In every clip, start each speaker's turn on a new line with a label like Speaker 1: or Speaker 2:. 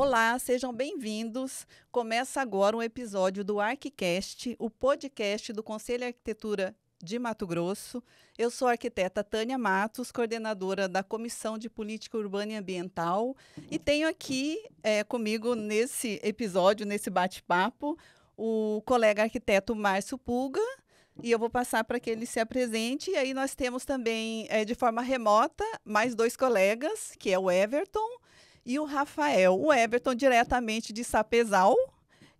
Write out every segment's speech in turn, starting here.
Speaker 1: Olá, sejam bem-vindos. Começa agora um episódio do ArquiCast, o podcast do Conselho de Arquitetura de Mato Grosso. Eu sou a arquiteta Tânia Matos, coordenadora da Comissão de Política Urbana e Ambiental, e tenho aqui é, comigo nesse episódio, nesse bate-papo, o colega arquiteto Márcio Pulga. E eu vou passar para que ele se apresente. E aí nós temos também, é, de forma remota, mais dois colegas, que é o Everton e o Rafael, o Everton diretamente de Sapezal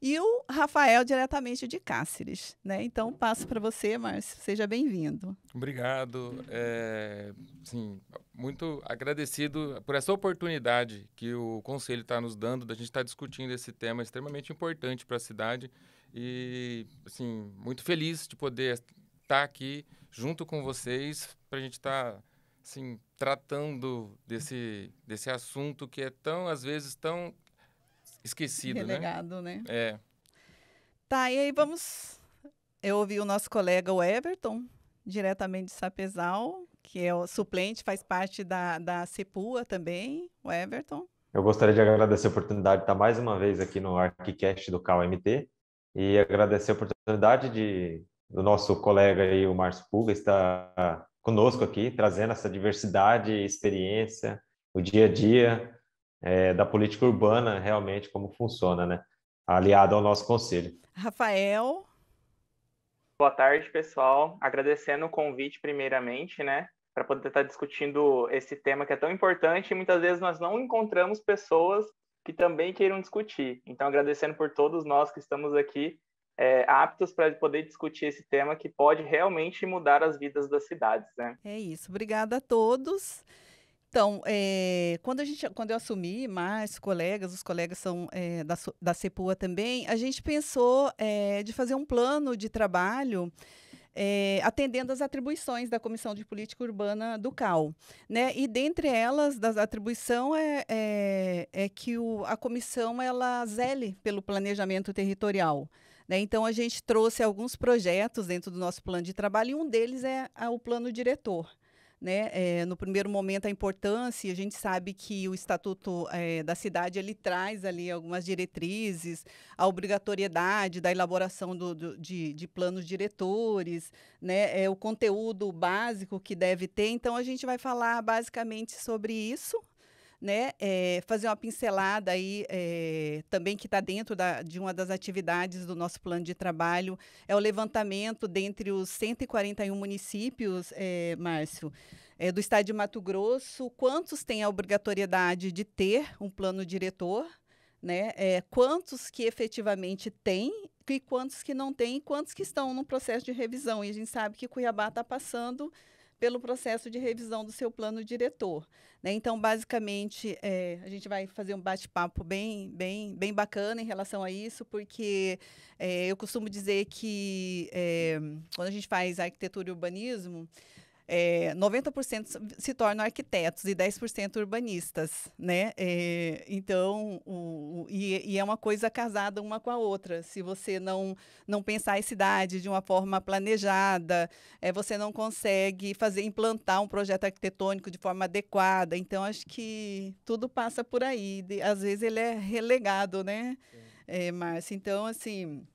Speaker 1: e o Rafael diretamente de Cáceres, né? Então passo para você, Márcio, seja bem-vindo.
Speaker 2: Obrigado, é, sim, muito agradecido por essa oportunidade que o conselho está nos dando, da gente estar tá discutindo esse tema extremamente importante para a cidade e, assim, muito feliz de poder estar tá aqui junto com vocês para a gente estar tá assim, tratando desse, desse assunto que é tão, às vezes, tão esquecido, né? Relegado, né? né? É.
Speaker 1: Tá, e aí vamos... Eu ouvi o nosso colega, o Everton, diretamente de Sapezal, que é o suplente, faz parte da, da CEPUA também, o Everton.
Speaker 3: Eu gostaria de agradecer a oportunidade de estar mais uma vez aqui no Arquicast do KMT e agradecer a oportunidade de, do nosso colega aí, o Márcio Puga, estar conosco aqui, trazendo essa diversidade, experiência, o dia a dia é, da política urbana, realmente como funciona, né? Aliado ao nosso conselho.
Speaker 1: Rafael.
Speaker 4: Boa tarde, pessoal. Agradecendo o convite, primeiramente, né? Para poder estar tá discutindo esse tema que é tão importante e muitas vezes nós não encontramos pessoas que também queiram discutir. Então, agradecendo por todos nós que estamos aqui é, aptos para poder discutir esse tema que pode realmente mudar as vidas das cidades. Né?
Speaker 1: É isso. Obrigada a todos. Então, é, quando, a gente, quando eu assumi, mais colegas, os colegas são é, da, da CEPUA também, a gente pensou é, de fazer um plano de trabalho é, atendendo às atribuições da Comissão de Política Urbana do CAL. Né? E dentre elas, das atribuição é, é, é que o, a comissão ela zele pelo planejamento territorial. Né? Então, a gente trouxe alguns projetos dentro do nosso plano de trabalho e um deles é o plano diretor. Né? É, no primeiro momento a importância, a gente sabe que o estatuto é, da cidade ele traz ali algumas diretrizes, a obrigatoriedade da elaboração do, do, de, de, planos diretores, né? É, o conteúdo básico que deve ter. Então a gente vai falar basicamente sobre isso, né, é, fazer uma pincelada aí é, também que está dentro da, de uma das atividades do nosso plano de trabalho, é o levantamento dentre os 141 municípios, é, Márcio, do estado de Mato Grosso, quantos têm a obrigatoriedade de ter um plano diretor, né, quantos que efetivamente têm e quantos que não têm, quantos que estão no processo de revisão. E a gente sabe que Cuiabá está passando pelo processo de revisão do seu plano diretor. Né? Então, basicamente, é, a gente vai fazer um bate-papo bem, bem, bem bacana em relação a isso, porque é, eu costumo dizer que é, quando a gente faz arquitetura e urbanismo, é, eh, 90% se tornam arquitetos e 10% urbanistas, né? É, então, o, o, e, e, é uma coisa casada uma com a outra. Se você não, não pensar em cidade de uma forma planejada, é, você não consegue fazer implantar um projeto arquitetônico de forma adequada. Então, acho que tudo passa por aí. De, às vezes ele é relegado, né, é, Márcia? Então, assim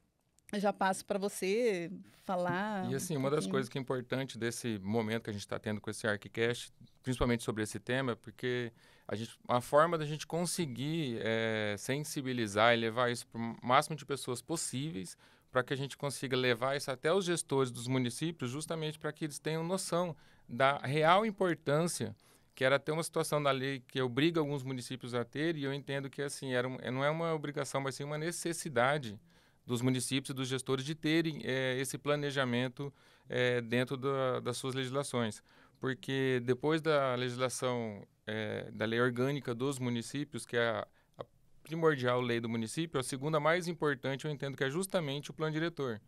Speaker 1: já passo para você falar. E assim, um uma das coisas
Speaker 2: que é importante desse momento que a gente está tendo com esse Arquicast, principalmente sobre esse tema, é porque a, gente, uma forma da gente conseguir é, sensibilizar e levar isso para o máximo de pessoas possíveis, para que a gente consiga levar isso até os gestores dos municípios, justamente para que eles tenham noção da real importância que era ter uma situação da lei que obriga alguns municípios a ter, e eu entendo que assim era, não é uma obrigação, mas sim uma necessidade dos municípios e dos gestores de terem é, esse planejamento é, dentro da, das suas legislações. Porque depois da legislação é, da lei orgânica dos municípios, que é a, a, primordial lei do município, a segunda mais importante eu entendo que é justamente o plano diretor,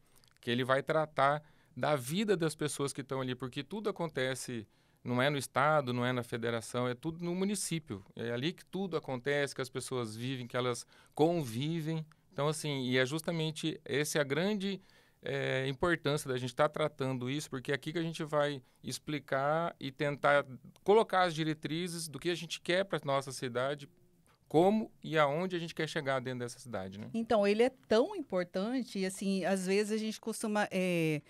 Speaker 2: que ele vai tratar da vida das pessoas que estão ali, porque tudo acontece não é no estado, não é na federação, é tudo no município. É ali que tudo acontece, que as pessoas vivem, que elas convivem então, assim, e é justamente essa é a grande é, importância da gente estar tá tratando isso, porque é aqui que a gente vai explicar e tentar colocar as diretrizes do que a gente quer para nossa cidade, como e aonde a gente quer chegar dentro dessa cidade, né?
Speaker 1: Então, ele é tão importante, e assim, às vezes a gente costuma é,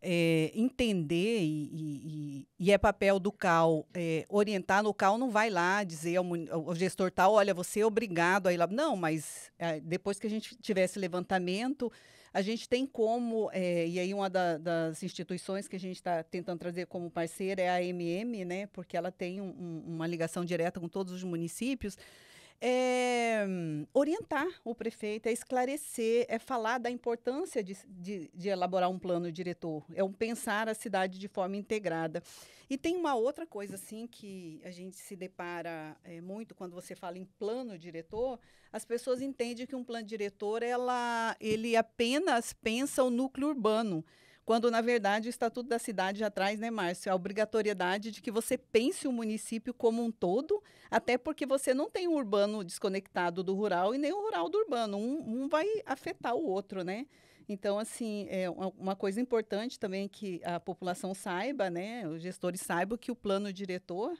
Speaker 1: é, entender e, e é papel do CAL é, orientar. No CAL não vai lá dizer ao, ao, gestor tal, olha, você é obrigado a ir lá. Não, mas é, depois que a gente tiver esse levantamento, a gente tem como, é, e aí uma da, das instituições que a gente está tentando trazer como parceira é a MM, né? Porque ela tem um, um, uma ligação direta com todos os municípios é, orientar o prefeito, é esclarecer, é falar da importância de, de, de elaborar um plano diretor, é um pensar a cidade de forma integrada. E tem uma outra coisa, assim, que a gente se depara é, muito quando você fala em plano diretor, as pessoas entendem que um plano diretor, ela, ele apenas pensa o núcleo urbano quando na verdade o Estatuto da Cidade já traz, né, Márcio, a obrigatoriedade de que você pense o município como um todo, até porque você não tem o urbano desconectado do rural e nem o rural do urbano. Um, um vai afetar o outro, né? Então, assim, é, é uma coisa importante também que a população saiba, né, os gestores saibam que o plano diretor,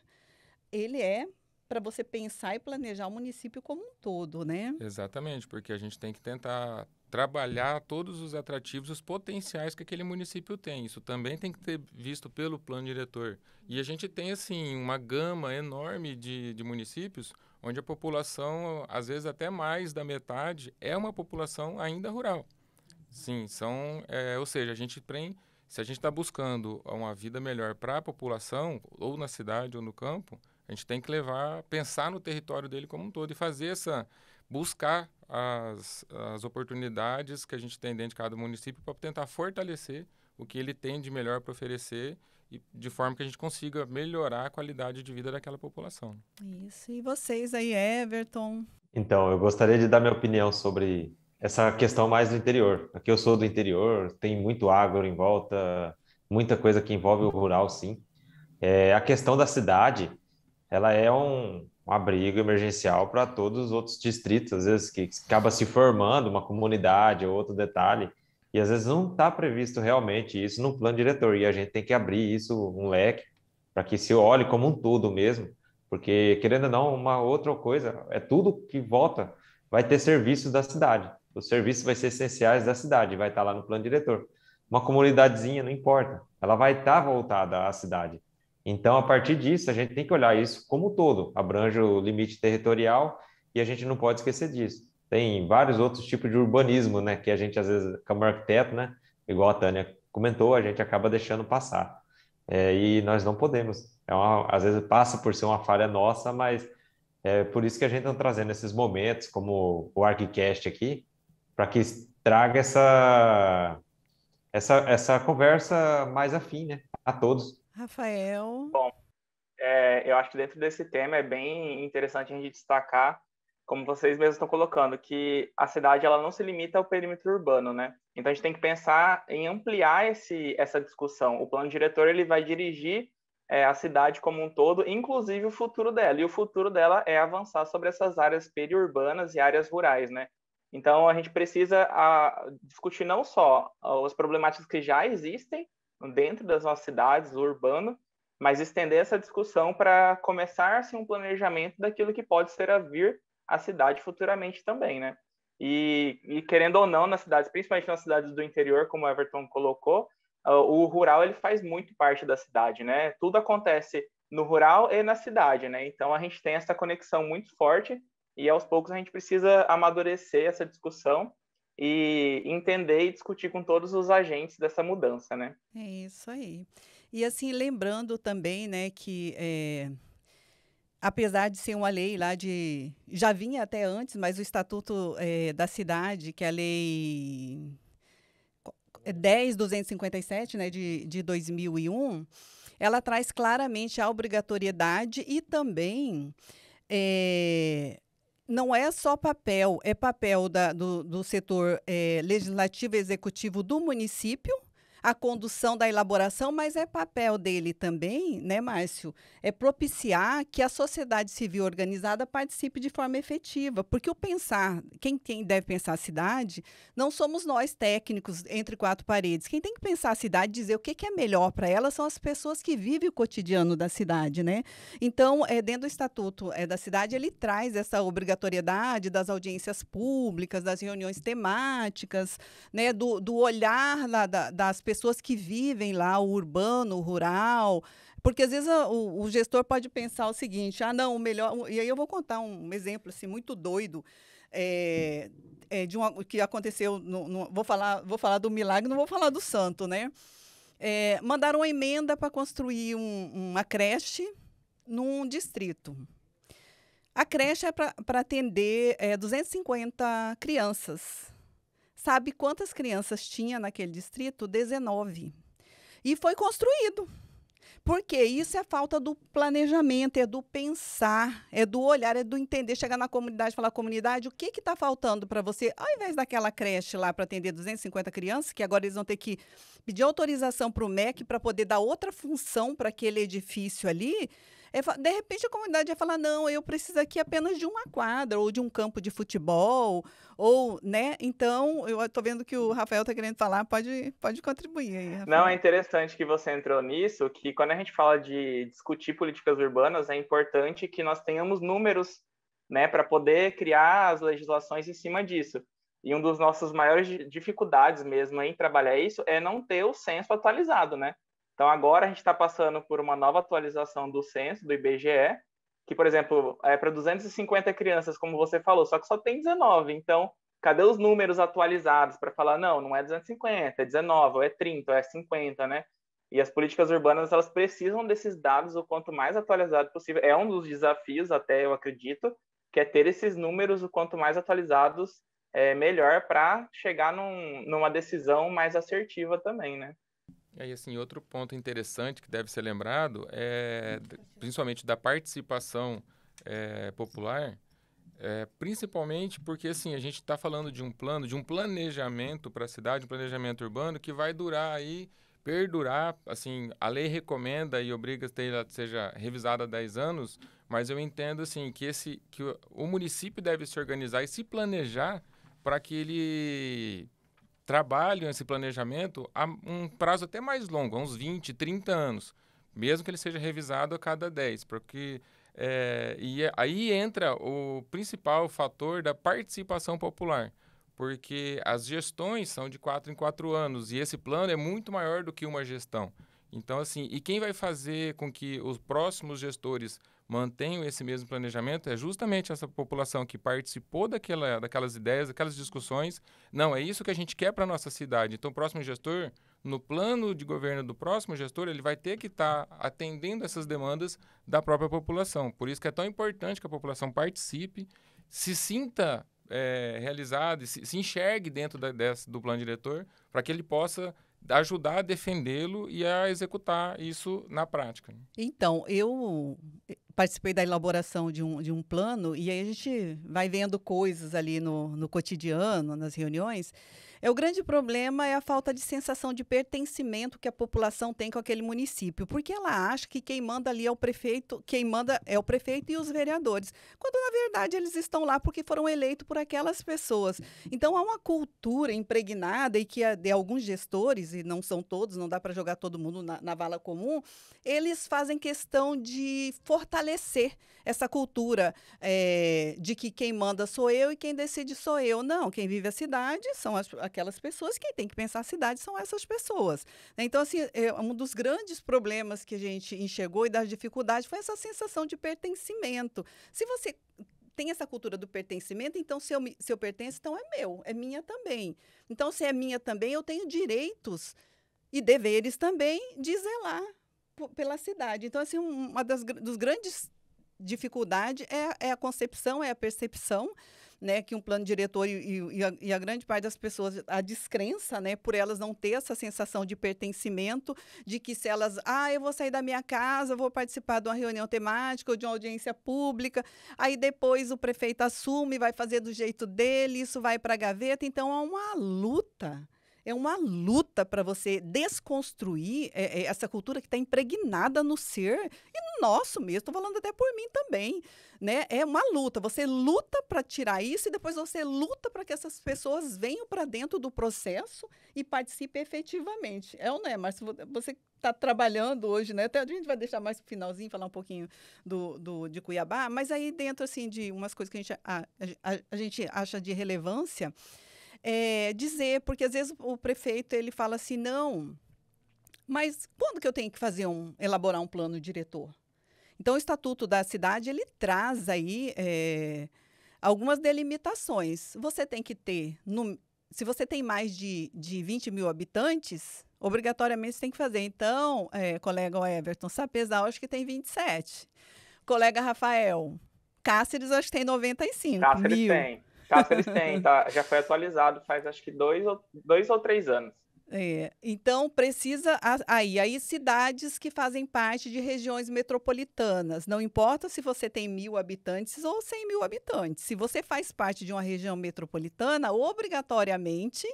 Speaker 1: ele é para você pensar e planejar o município como um todo, né?
Speaker 2: Exatamente, porque a gente tem que tentar trabalhar todos os atrativos, os potenciais que aquele município tem. Isso também tem que ter visto pelo plano diretor. E a gente tem, assim, uma gama enorme de, de municípios onde a população, às vezes até mais da metade, é uma população ainda rural. Sim, são, é, ou seja, a gente tem, se a gente está buscando uma vida melhor para a população, ou na cidade ou no campo, a gente tem que levar, pensar no território dele como um todo e fazer essa buscar as, as oportunidades que a gente tem dentro de cada município para tentar fortalecer o que ele tem de melhor para oferecer e de forma que a gente consiga melhorar a qualidade de vida daquela população. Isso.
Speaker 1: E vocês aí, Everton?
Speaker 3: Então, eu gostaria de dar minha opinião sobre essa questão mais do interior. Aqui eu sou do interior, tem muito agro em volta, muita coisa que envolve o rural, sim. É, a questão da cidade, ela é um, um abrigo emergencial para todos os outros distritos, às vezes que acaba se formando uma comunidade ou outro detalhe, e às vezes não está previsto realmente isso no plano diretor, e a gente tem que abrir isso, um leque, para que se olhe como um todo mesmo, porque querendo ou não, uma outra coisa, é tudo que volta, vai ter serviços da cidade, os serviços vai ser essenciais da cidade, vai estar tá lá no plano diretor. Uma comunidadezinha, não importa, ela vai estar tá voltada à cidade, então, a partir disso, a gente tem que olhar isso como um todo, abrange o limite territorial e a gente não pode esquecer disso. Tem vários outros tipos de urbanismo, né, que a gente às vezes, como arquiteto, né, igual a Tânia comentou, a gente acaba deixando passar. É, e nós não podemos. É uma, às vezes passa por ser uma falha nossa, mas é por isso que a gente está trazendo esses momentos, como o ArcCast aqui, para que traga essa, essa, essa conversa mais afim né, a todos.
Speaker 1: Rafael. Bom,
Speaker 4: é, eu acho que dentro desse tema é bem interessante a gente destacar, como vocês mesmos estão colocando, que a cidade ela não se limita ao perímetro urbano, né? Então a gente tem que pensar em ampliar esse, essa discussão. O plano diretor ele vai dirigir é, a cidade como um todo, inclusive o futuro dela. E o futuro dela é avançar sobre essas áreas periurbanas e áreas rurais, né? Então a gente precisa a, ah, discutir não só as problemáticas que já existem, dentro das nossas cidades, urbano, mas estender essa discussão para começar assim um planejamento daquilo que pode ser a vir a cidade futuramente também, né? E, e, querendo ou não, nas cidades, principalmente nas cidades do interior, como o Everton colocou, uh, o rural ele faz muito parte da cidade, né? Tudo acontece no rural e na cidade, né? Então a gente tem essa conexão muito forte e aos poucos a gente precisa amadurecer essa discussão e entender e discutir com todos os agentes dessa mudança, né?
Speaker 1: É isso aí. E assim, lembrando também, né, que é, apesar de ser uma lei lá de. já vinha até antes, mas o Estatuto é, da Cidade, que é a lei 10.257, né, de, de 2001, ela traz claramente a obrigatoriedade e também. É, não é só papel, é papel da, do, do setor é, legislativo e executivo do município, a condução da elaboração, mas é papel dele também, né, Márcio? É propiciar que a sociedade civil organizada participe de forma efetiva, porque o pensar, quem tem, deve pensar a cidade, não somos nós técnicos entre quatro paredes. Quem tem que pensar a cidade, dizer o que, que é melhor para ela, são as pessoas que vivem o cotidiano da cidade, né? Então, é, dentro do estatuto é, da cidade, ele traz essa obrigatoriedade das audiências públicas, das reuniões temáticas, né, do, do olhar da, da, das pessoas pessoas que vivem lá, o urbano, o rural. Porque às vezes a, o, o, gestor pode pensar o seguinte: ah, não, o melhor. E aí eu vou contar um exemplo assim, muito doido. É, é, de um, que aconteceu no, no, vou falar vou falar do milagre não vou falar do santo né é, mandaram uma emenda para construir um, uma creche num distrito. A creche é para atender é, 250 crianças sabe quantas crianças tinha naquele distrito? 19. E foi construído. Porque isso é falta do planejamento, é do pensar, é do olhar, é do entender, chegar na comunidade e falar, comunidade, o que está faltando para você? Ao invés daquela creche lá para atender 250 crianças, que agora eles vão ter que pedir autorização para o MEC para poder dar outra função para aquele edifício ali, é, de repente a comunidade ia falar: não, eu preciso aqui apenas de uma quadra, ou de um campo de futebol, ou, né? Então, eu estou vendo que o Rafael tá querendo falar, pode, pode contribuir aí. Rafael. Não, é
Speaker 4: interessante que você entrou nisso, que quando a gente fala de discutir políticas urbanas, é importante que nós tenhamos números né, para poder criar as legislações em cima disso. E um dos nossos maiores dificuldades mesmo em trabalhar isso é não ter o censo atualizado, né? Então, agora a gente está passando por uma nova atualização do censo, do IBGE, que, por exemplo, é para 250 crianças, como você falou, só que só tem 19. Então, cadê os números atualizados para falar, não, não é 250, é 19, ou é 30, ou é 50, né? E as políticas urbanas, elas precisam desses dados o quanto mais atualizado possível. É um dos desafios, até eu acredito, que é ter esses números o quanto mais atualizados, é melhor para chegar num, numa decisão mais assertiva também, né?
Speaker 2: E aí, assim, outro ponto interessante que deve ser lembrado é, principalmente da participação é, popular, é, principalmente porque, assim, a gente está falando de um plano, de um planejamento para a cidade, um planejamento urbano que vai durar aí, perdurar, assim, a lei recomenda e obriga que ela seja revisada há 10 anos, mas eu entendo, assim, que, esse, que o, o município deve se organizar e se planejar para que ele trabalham esse planejamento a um prazo até mais longo, uns 20, 30 anos, mesmo que ele seja revisado a cada 10, porque eh, é, e aí entra o principal fator da participação popular, porque as gestões são de quatro em quatro anos e esse plano é muito maior do que uma gestão. Então, assim, e quem vai fazer com que os próximos gestores mantenho esse mesmo planejamento é justamente essa população que participou daquela, daquelas ideias, daquelas discussões. Não, é isso que a gente quer para a nossa cidade. Então, o próximo gestor, no plano de governo do próximo gestor, ele vai ter que estar tá atendendo essas demandas da própria população. Por isso que é tão importante que a população participe, se sinta é, realizada, se, se, enxergue dentro da, dessa, do plano diretor, para que ele possa ajudar a defendê-lo e a executar isso na prática. Então, eu
Speaker 1: participei da elaboração de um, de um plano e aí a gente vai vendo coisas ali no, no cotidiano, nas reuniões, é, o grande problema é a falta de sensação de pertencimento que a população tem com aquele município, porque ela acha que quem manda ali é o prefeito, quem manda é o prefeito e os vereadores, quando na verdade eles estão lá porque foram eleitos por aquelas pessoas. Então há uma cultura impregnada e que de alguns gestores, e não são todos, não dá para jogar todo mundo na, na vala comum, eles fazem questão de fortalecer essa cultura é, de que quem manda sou eu e quem decide sou eu. Não, quem vive a cidade são as, aquelas pessoas, quem tem que pensar a cidade são essas pessoas. Né? Então, assim, é, é um dos grandes problemas que a gente enxergou e das dificuldades foi essa sensação de pertencimento. Se você tem essa cultura do pertencimento, então se eu, se eu pertenço, então é meu, é minha também. Então, se é minha também, eu tenho direitos e deveres também de zelar pela cidade. Então, assim, uma das dos grandes dificuldades é, é a concepção, é a percepção né, que um plano diretor e, e, a, e, a, grande parte das pessoas, a descrença, né, por elas não ter essa sensação de pertencimento, de que se elas, ah, eu vou sair da minha casa, vou participar de uma reunião temática ou de uma audiência pública, aí depois o prefeito assume, vai fazer do jeito dele, isso vai para a gaveta, então há uma luta é uma luta para você desconstruir é, é, essa cultura que está impregnada no ser e no nosso mesmo. Estou falando até por mim também, né? É uma luta. Você luta para tirar isso e depois você luta para que essas pessoas venham para dentro do processo e participem efetivamente. É ou não é, Márcio? Você está trabalhando hoje, né? Até a gente vai deixar mais finalzinho, falar um pouquinho do, do, de Cuiabá, mas aí dentro, assim, de umas coisas que a gente, a, a, a gente acha de relevância, é, dizer, porque às vezes o prefeito ele fala assim, não, mas quando que eu tenho que fazer um, elaborar um plano diretor? Então, o Estatuto da Cidade, ele traz aí é, algumas delimitações. Você tem que ter, no, se você tem mais de, de 20 mil habitantes, obrigatoriamente você tem que fazer. Então, é, colega Everton Sapezal, acho que tem 27. Colega Rafael, Cáceres, acho que tem 95 Cáceres mil. tem.
Speaker 4: Cássio, eles têm, tá? Já foi atualizado faz acho que dois ou, dois ou três anos.
Speaker 1: É, então precisa aí aí cidades que fazem parte de regiões metropolitanas. Não importa se você tem mil habitantes ou cem mil habitantes. Se você faz parte de uma região metropolitana, obrigatoriamente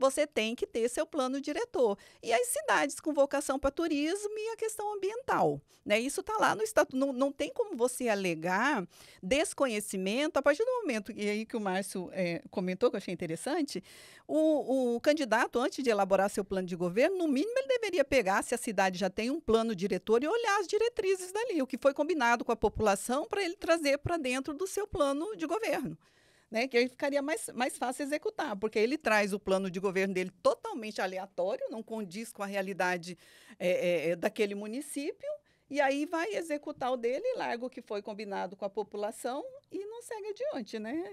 Speaker 1: você tem que ter seu plano diretor. E as cidades com vocação para turismo e a questão ambiental. Né? Isso está lá no estatuto. Não, não tem como você alegar desconhecimento a partir do momento e aí que o Márcio é, comentou, que eu achei interessante, o, o candidato, antes de elaborar seu plano de governo, no mínimo ele deveria pegar, se a cidade já tem um plano diretor, e olhar as diretrizes dali, o que foi combinado com a população, para ele trazer para dentro do seu plano de governo né? Que aí ficaria mais, mais fácil executar, porque ele traz o plano de governo dele totalmente aleatório, não condiz com a realidade é, é, daquele município, e aí vai executar o dele, larga o que foi combinado com a população e não segue adiante, né,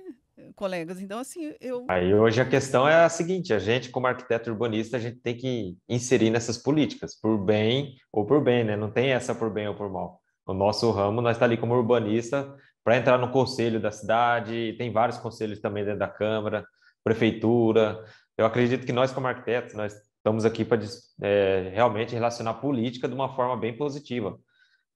Speaker 1: colegas? Então, assim, eu. Aí hoje a questão
Speaker 3: é a seguinte: a gente, como arquiteto urbanista, a gente tem que inserir nessas políticas, por bem ou por bem, né? Não tem essa por bem ou por mal. O nosso ramo, nós está ali como urbanista para entrar no conselho da cidade, tem vários conselhos também dentro da Câmara, Prefeitura. Eu acredito que nós, como arquitetos, nós estamos aqui para é, realmente relacionar política de uma forma bem positiva.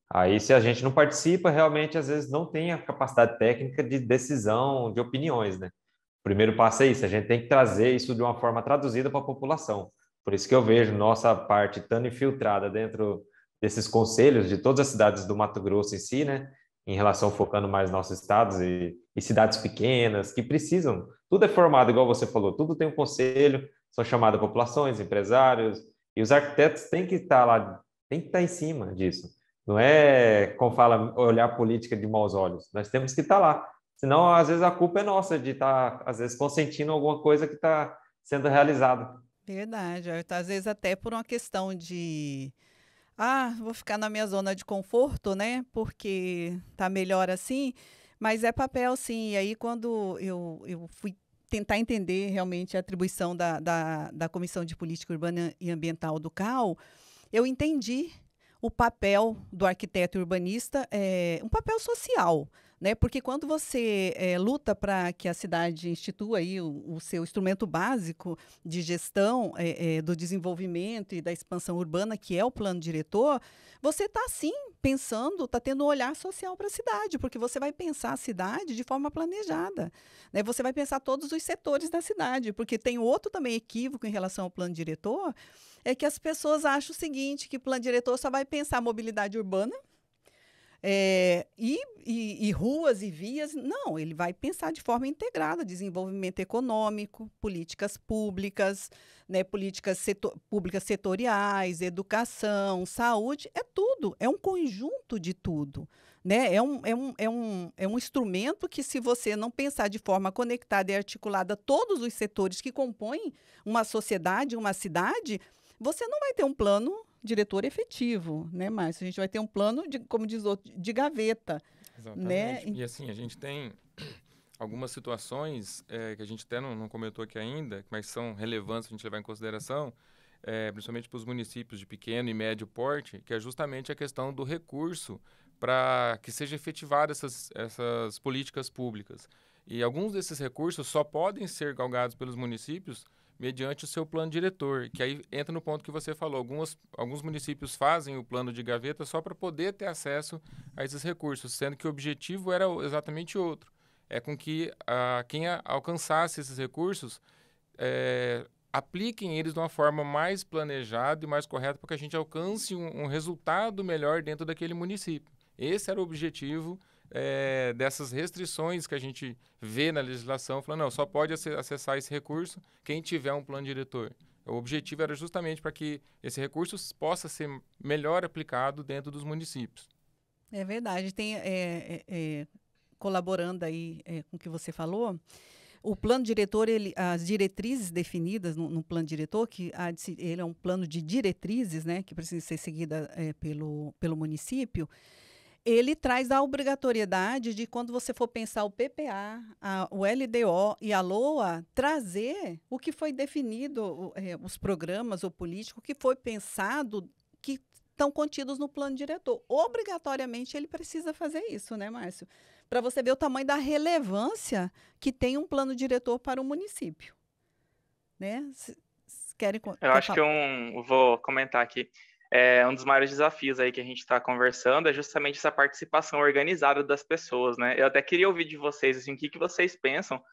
Speaker 3: Aí, se a gente não participa, realmente, às vezes, não tem a capacidade técnica de decisão, de opiniões, né? O primeiro passo é isso, a gente tem que trazer isso de uma forma traduzida para a população. Por isso que eu vejo nossa parte tão infiltrada dentro desses conselhos de todas as cidades do Mato Grosso em si, né? em relação focando mais nossos estados e, e, cidades pequenas que precisam. Tudo é formado, igual você falou, tudo tem um conselho, são chamadas populações, empresários, e os arquitetos têm que estar lá, têm que estar em cima disso. Não é, como fala, olhar a política de maus olhos. Nós temos que estar lá. Senão, às vezes, a culpa é nossa de estar, às vezes, consentindo alguma coisa que está sendo realizada.
Speaker 1: Verdade. Às vezes, até por uma questão de ah, vou ficar na minha zona de conforto, né? Porque tá melhor assim. Mas é papel, sim. E aí, quando eu, eu fui tentar entender realmente a atribuição da, da, da Comissão de Política Urbana e Ambiental do CAL, eu entendi o papel do arquiteto urbanista, é, um papel social, né? Porque quando você é, luta para que a cidade institua aí o, o, seu instrumento básico de gestão é, é, do desenvolvimento e da expansão urbana, que é o plano diretor, você está sim pensando, está tendo um olhar social para a cidade, porque você vai pensar a cidade de forma planejada. Né? Você vai pensar todos os setores da cidade, porque tem outro também equívoco em relação ao plano diretor, é que as pessoas acham o seguinte, que plano diretor só vai pensar mobilidade urbana, é, e, e, e ruas e vias. Não, ele vai pensar de forma integrada desenvolvimento econômico, políticas públicas, né, políticas setor, públicas setoriais, educação, saúde, é tudo, é um conjunto de tudo. Né? É, um, é, um, é, um, é um instrumento que, se você não pensar de forma conectada e articulada todos os setores que compõem uma sociedade, uma cidade, você não vai ter um plano diretor efetivo, né, Mas A gente vai ter um plano, de, como diz outro, de gaveta. Exatamente.
Speaker 2: Né? E assim, a gente tem algumas situações é, que a gente até não, não, comentou aqui ainda, mas são relevantes a gente levar em consideração, é, principalmente para os municípios de pequeno e médio porte, que é justamente a questão do recurso para que seja efetivada essas, essas políticas públicas. E alguns desses recursos só podem ser galgados pelos municípios mediante o seu plano diretor, que aí entra no ponto que você falou. Algumas, alguns municípios fazem o plano de gaveta só para poder ter acesso a esses recursos, sendo que o objetivo era exatamente outro. É com que a, quem a, alcançasse esses recursos é, apliquem eles de uma forma mais planejada e mais correta para que a gente alcance um, um resultado melhor dentro daquele município. Esse era o objetivo é, dessas restrições que a gente vê na legislação, falando, não, só pode acessar esse recurso quem tiver um plano diretor. O objetivo era justamente para que esse recurso possa ser melhor aplicado dentro dos municípios.
Speaker 1: É verdade. Tem, é, é, é, colaborando aí é, com o que você falou, o plano diretor, ele, as diretrizes definidas no, no plano diretor, que há, ele é um plano de diretrizes, né, que precisa ser seguida é, pelo, pelo município, ele traz a obrigatoriedade de quando você for pensar o PPA, a, o LDO e a LOA, trazer o que foi definido, é, os programas, o político, que foi pensado, que estão contidos no plano diretor. Obrigatoriamente ele precisa fazer isso, né, Márcio? Para você ver o tamanho da relevância que tem um plano diretor para o município. Né? Se, se querem,
Speaker 2: Eu acho falar? que um.
Speaker 4: Vou comentar aqui é, um dos maiores desafios aí que a gente está conversando é justamente essa participação organizada das pessoas, né? Eu até queria ouvir de vocês, assim, o que, que vocês pensam,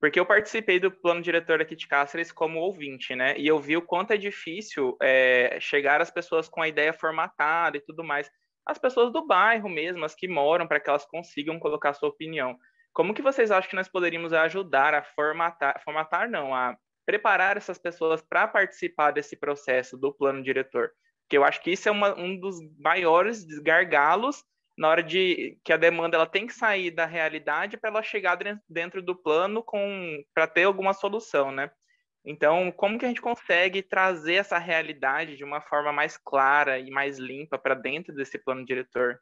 Speaker 4: porque eu participei do plano diretor aqui de Cáceres como ouvinte, né? E eu vi o quanto é difícil é, chegar às pessoas com a ideia formatada e tudo mais. As pessoas do bairro mesmo, as que moram, para que elas consigam colocar sua opinião. Como que vocês acham que nós poderíamos ajudar a formatar, formatar não, a preparar essas pessoas para participar desse processo do plano diretor? que eu acho que isso é uma, um dos maiores gargalos na hora de que a demanda ela tem que sair da realidade para ela chegar dentro do plano com para ter alguma solução, né? Então, como que a gente consegue trazer essa realidade de uma forma mais clara e mais limpa para dentro desse plano diretor?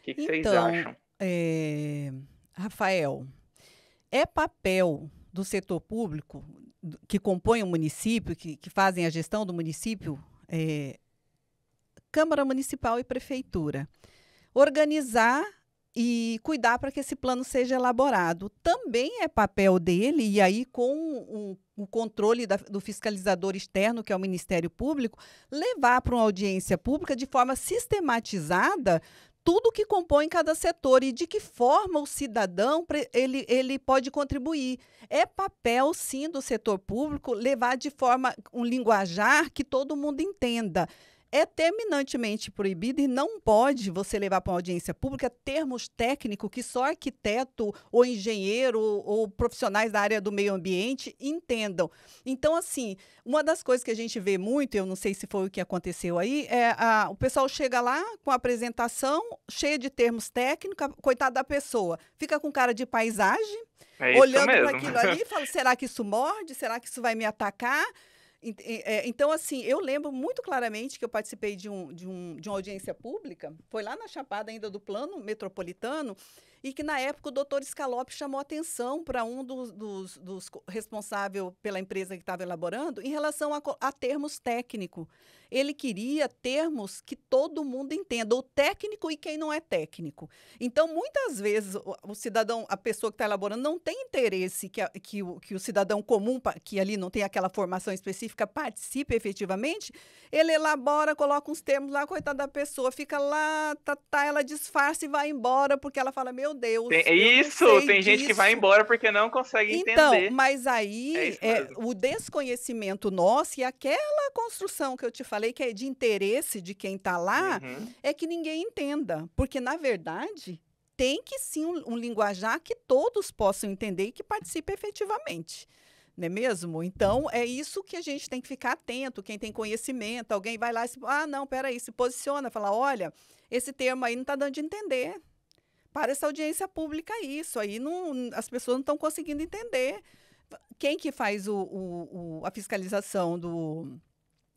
Speaker 1: O que, que então, vocês acham? É... Rafael, é papel do setor público que compõe o município, que, que fazem a gestão do município, é, Câmara Municipal e Prefeitura. Organizar e cuidar para que esse plano seja elaborado. Também é papel dele, e aí com o, o controle da, do fiscalizador externo, que é o Ministério Público, levar para uma audiência pública de forma sistematizada tudo que compõe cada setor e de que forma o cidadão ele, ele pode contribuir. É papel, sim, do setor público levar de forma um linguajar que todo mundo entenda é terminantemente proibido e não pode você levar para uma audiência pública termos técnicos que só arquiteto ou engenheiro ou, ou profissionais da área do meio ambiente entendam. Então, assim, uma das coisas que a gente vê muito, eu não sei se foi o que aconteceu aí, é a, o pessoal chega lá com a apresentação cheia de termos técnicos, coitada da pessoa, fica com cara de paisagem, é olhando para aquilo ali, fala, será que isso morde? Será que isso vai me atacar? É, então, assim, eu lembro muito claramente que eu participei de, um, de, um, de uma audiência pública, foi lá na Chapada ainda do Plano Metropolitano, e que na época o doutor Scalopi chamou atenção para um dos, dos, dos responsável pela empresa que estava elaborando em relação a, a termos técnico. Ele queria termos que todo mundo entenda, o técnico e quem não é técnico. Então, muitas vezes, o, o cidadão, a pessoa que está elaborando, não tem interesse que, a, que, o, que o cidadão comum, que ali não tem aquela formação específica, participe efetivamente. Ele elabora, coloca uns termos lá, coitada da pessoa, fica lá, tá, tá, ela disfarça e vai embora, porque ela fala: Meu Deus. Tem, é isso, tem gente que vai
Speaker 4: embora porque não consegue então, entender. Então,
Speaker 1: mas aí é é, o desconhecimento nosso e aquela construção que eu te falei, que é de interesse de quem está lá, uhum. é que ninguém entenda. Porque, na verdade, tem que sim um, um linguajar que todos possam entender e que participe efetivamente não é mesmo? Então, é isso que a gente tem que ficar atento. Quem tem conhecimento, alguém vai lá e se, ah, não, peraí, se posiciona, fala, olha, esse termo aí não está dando de entender para essa audiência pública isso. Aí não, as pessoas não estão conseguindo entender quem que faz o, o, o, a fiscalização do,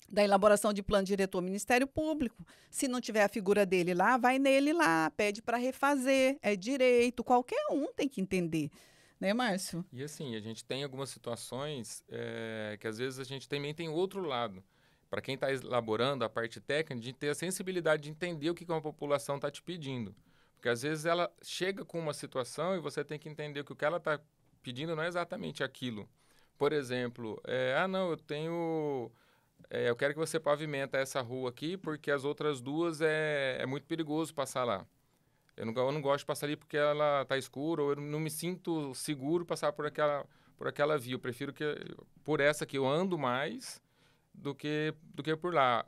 Speaker 1: da elaboração de plano diretor Ministério Público. Se não tiver a figura dele lá, vai nele lá, pede para refazer, é direito, qualquer um tem que entender. Né, Márcio?
Speaker 2: E assim, a gente tem algumas situações é, que às vezes a gente também tem outro lado. Para quem está elaborando a parte técnica, de ter a sensibilidade de entender o que, que uma população está te pedindo. Porque às vezes ela chega com uma situação e você tem que entender que o que ela está pedindo não é exatamente aquilo. Por exemplo, é, ah, não, eu tenho. É, eu quero que você pavimenta essa rua aqui porque as outras duas é, é muito perigoso passar lá. Eu não, eu não gosto de passar ali porque ela está escura ou eu não me sinto seguro passar por aquela, por aquela via. Eu prefiro que por essa que eu ando mais do que, do que por lá.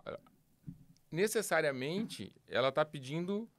Speaker 2: Necessariamente, ela está pedindo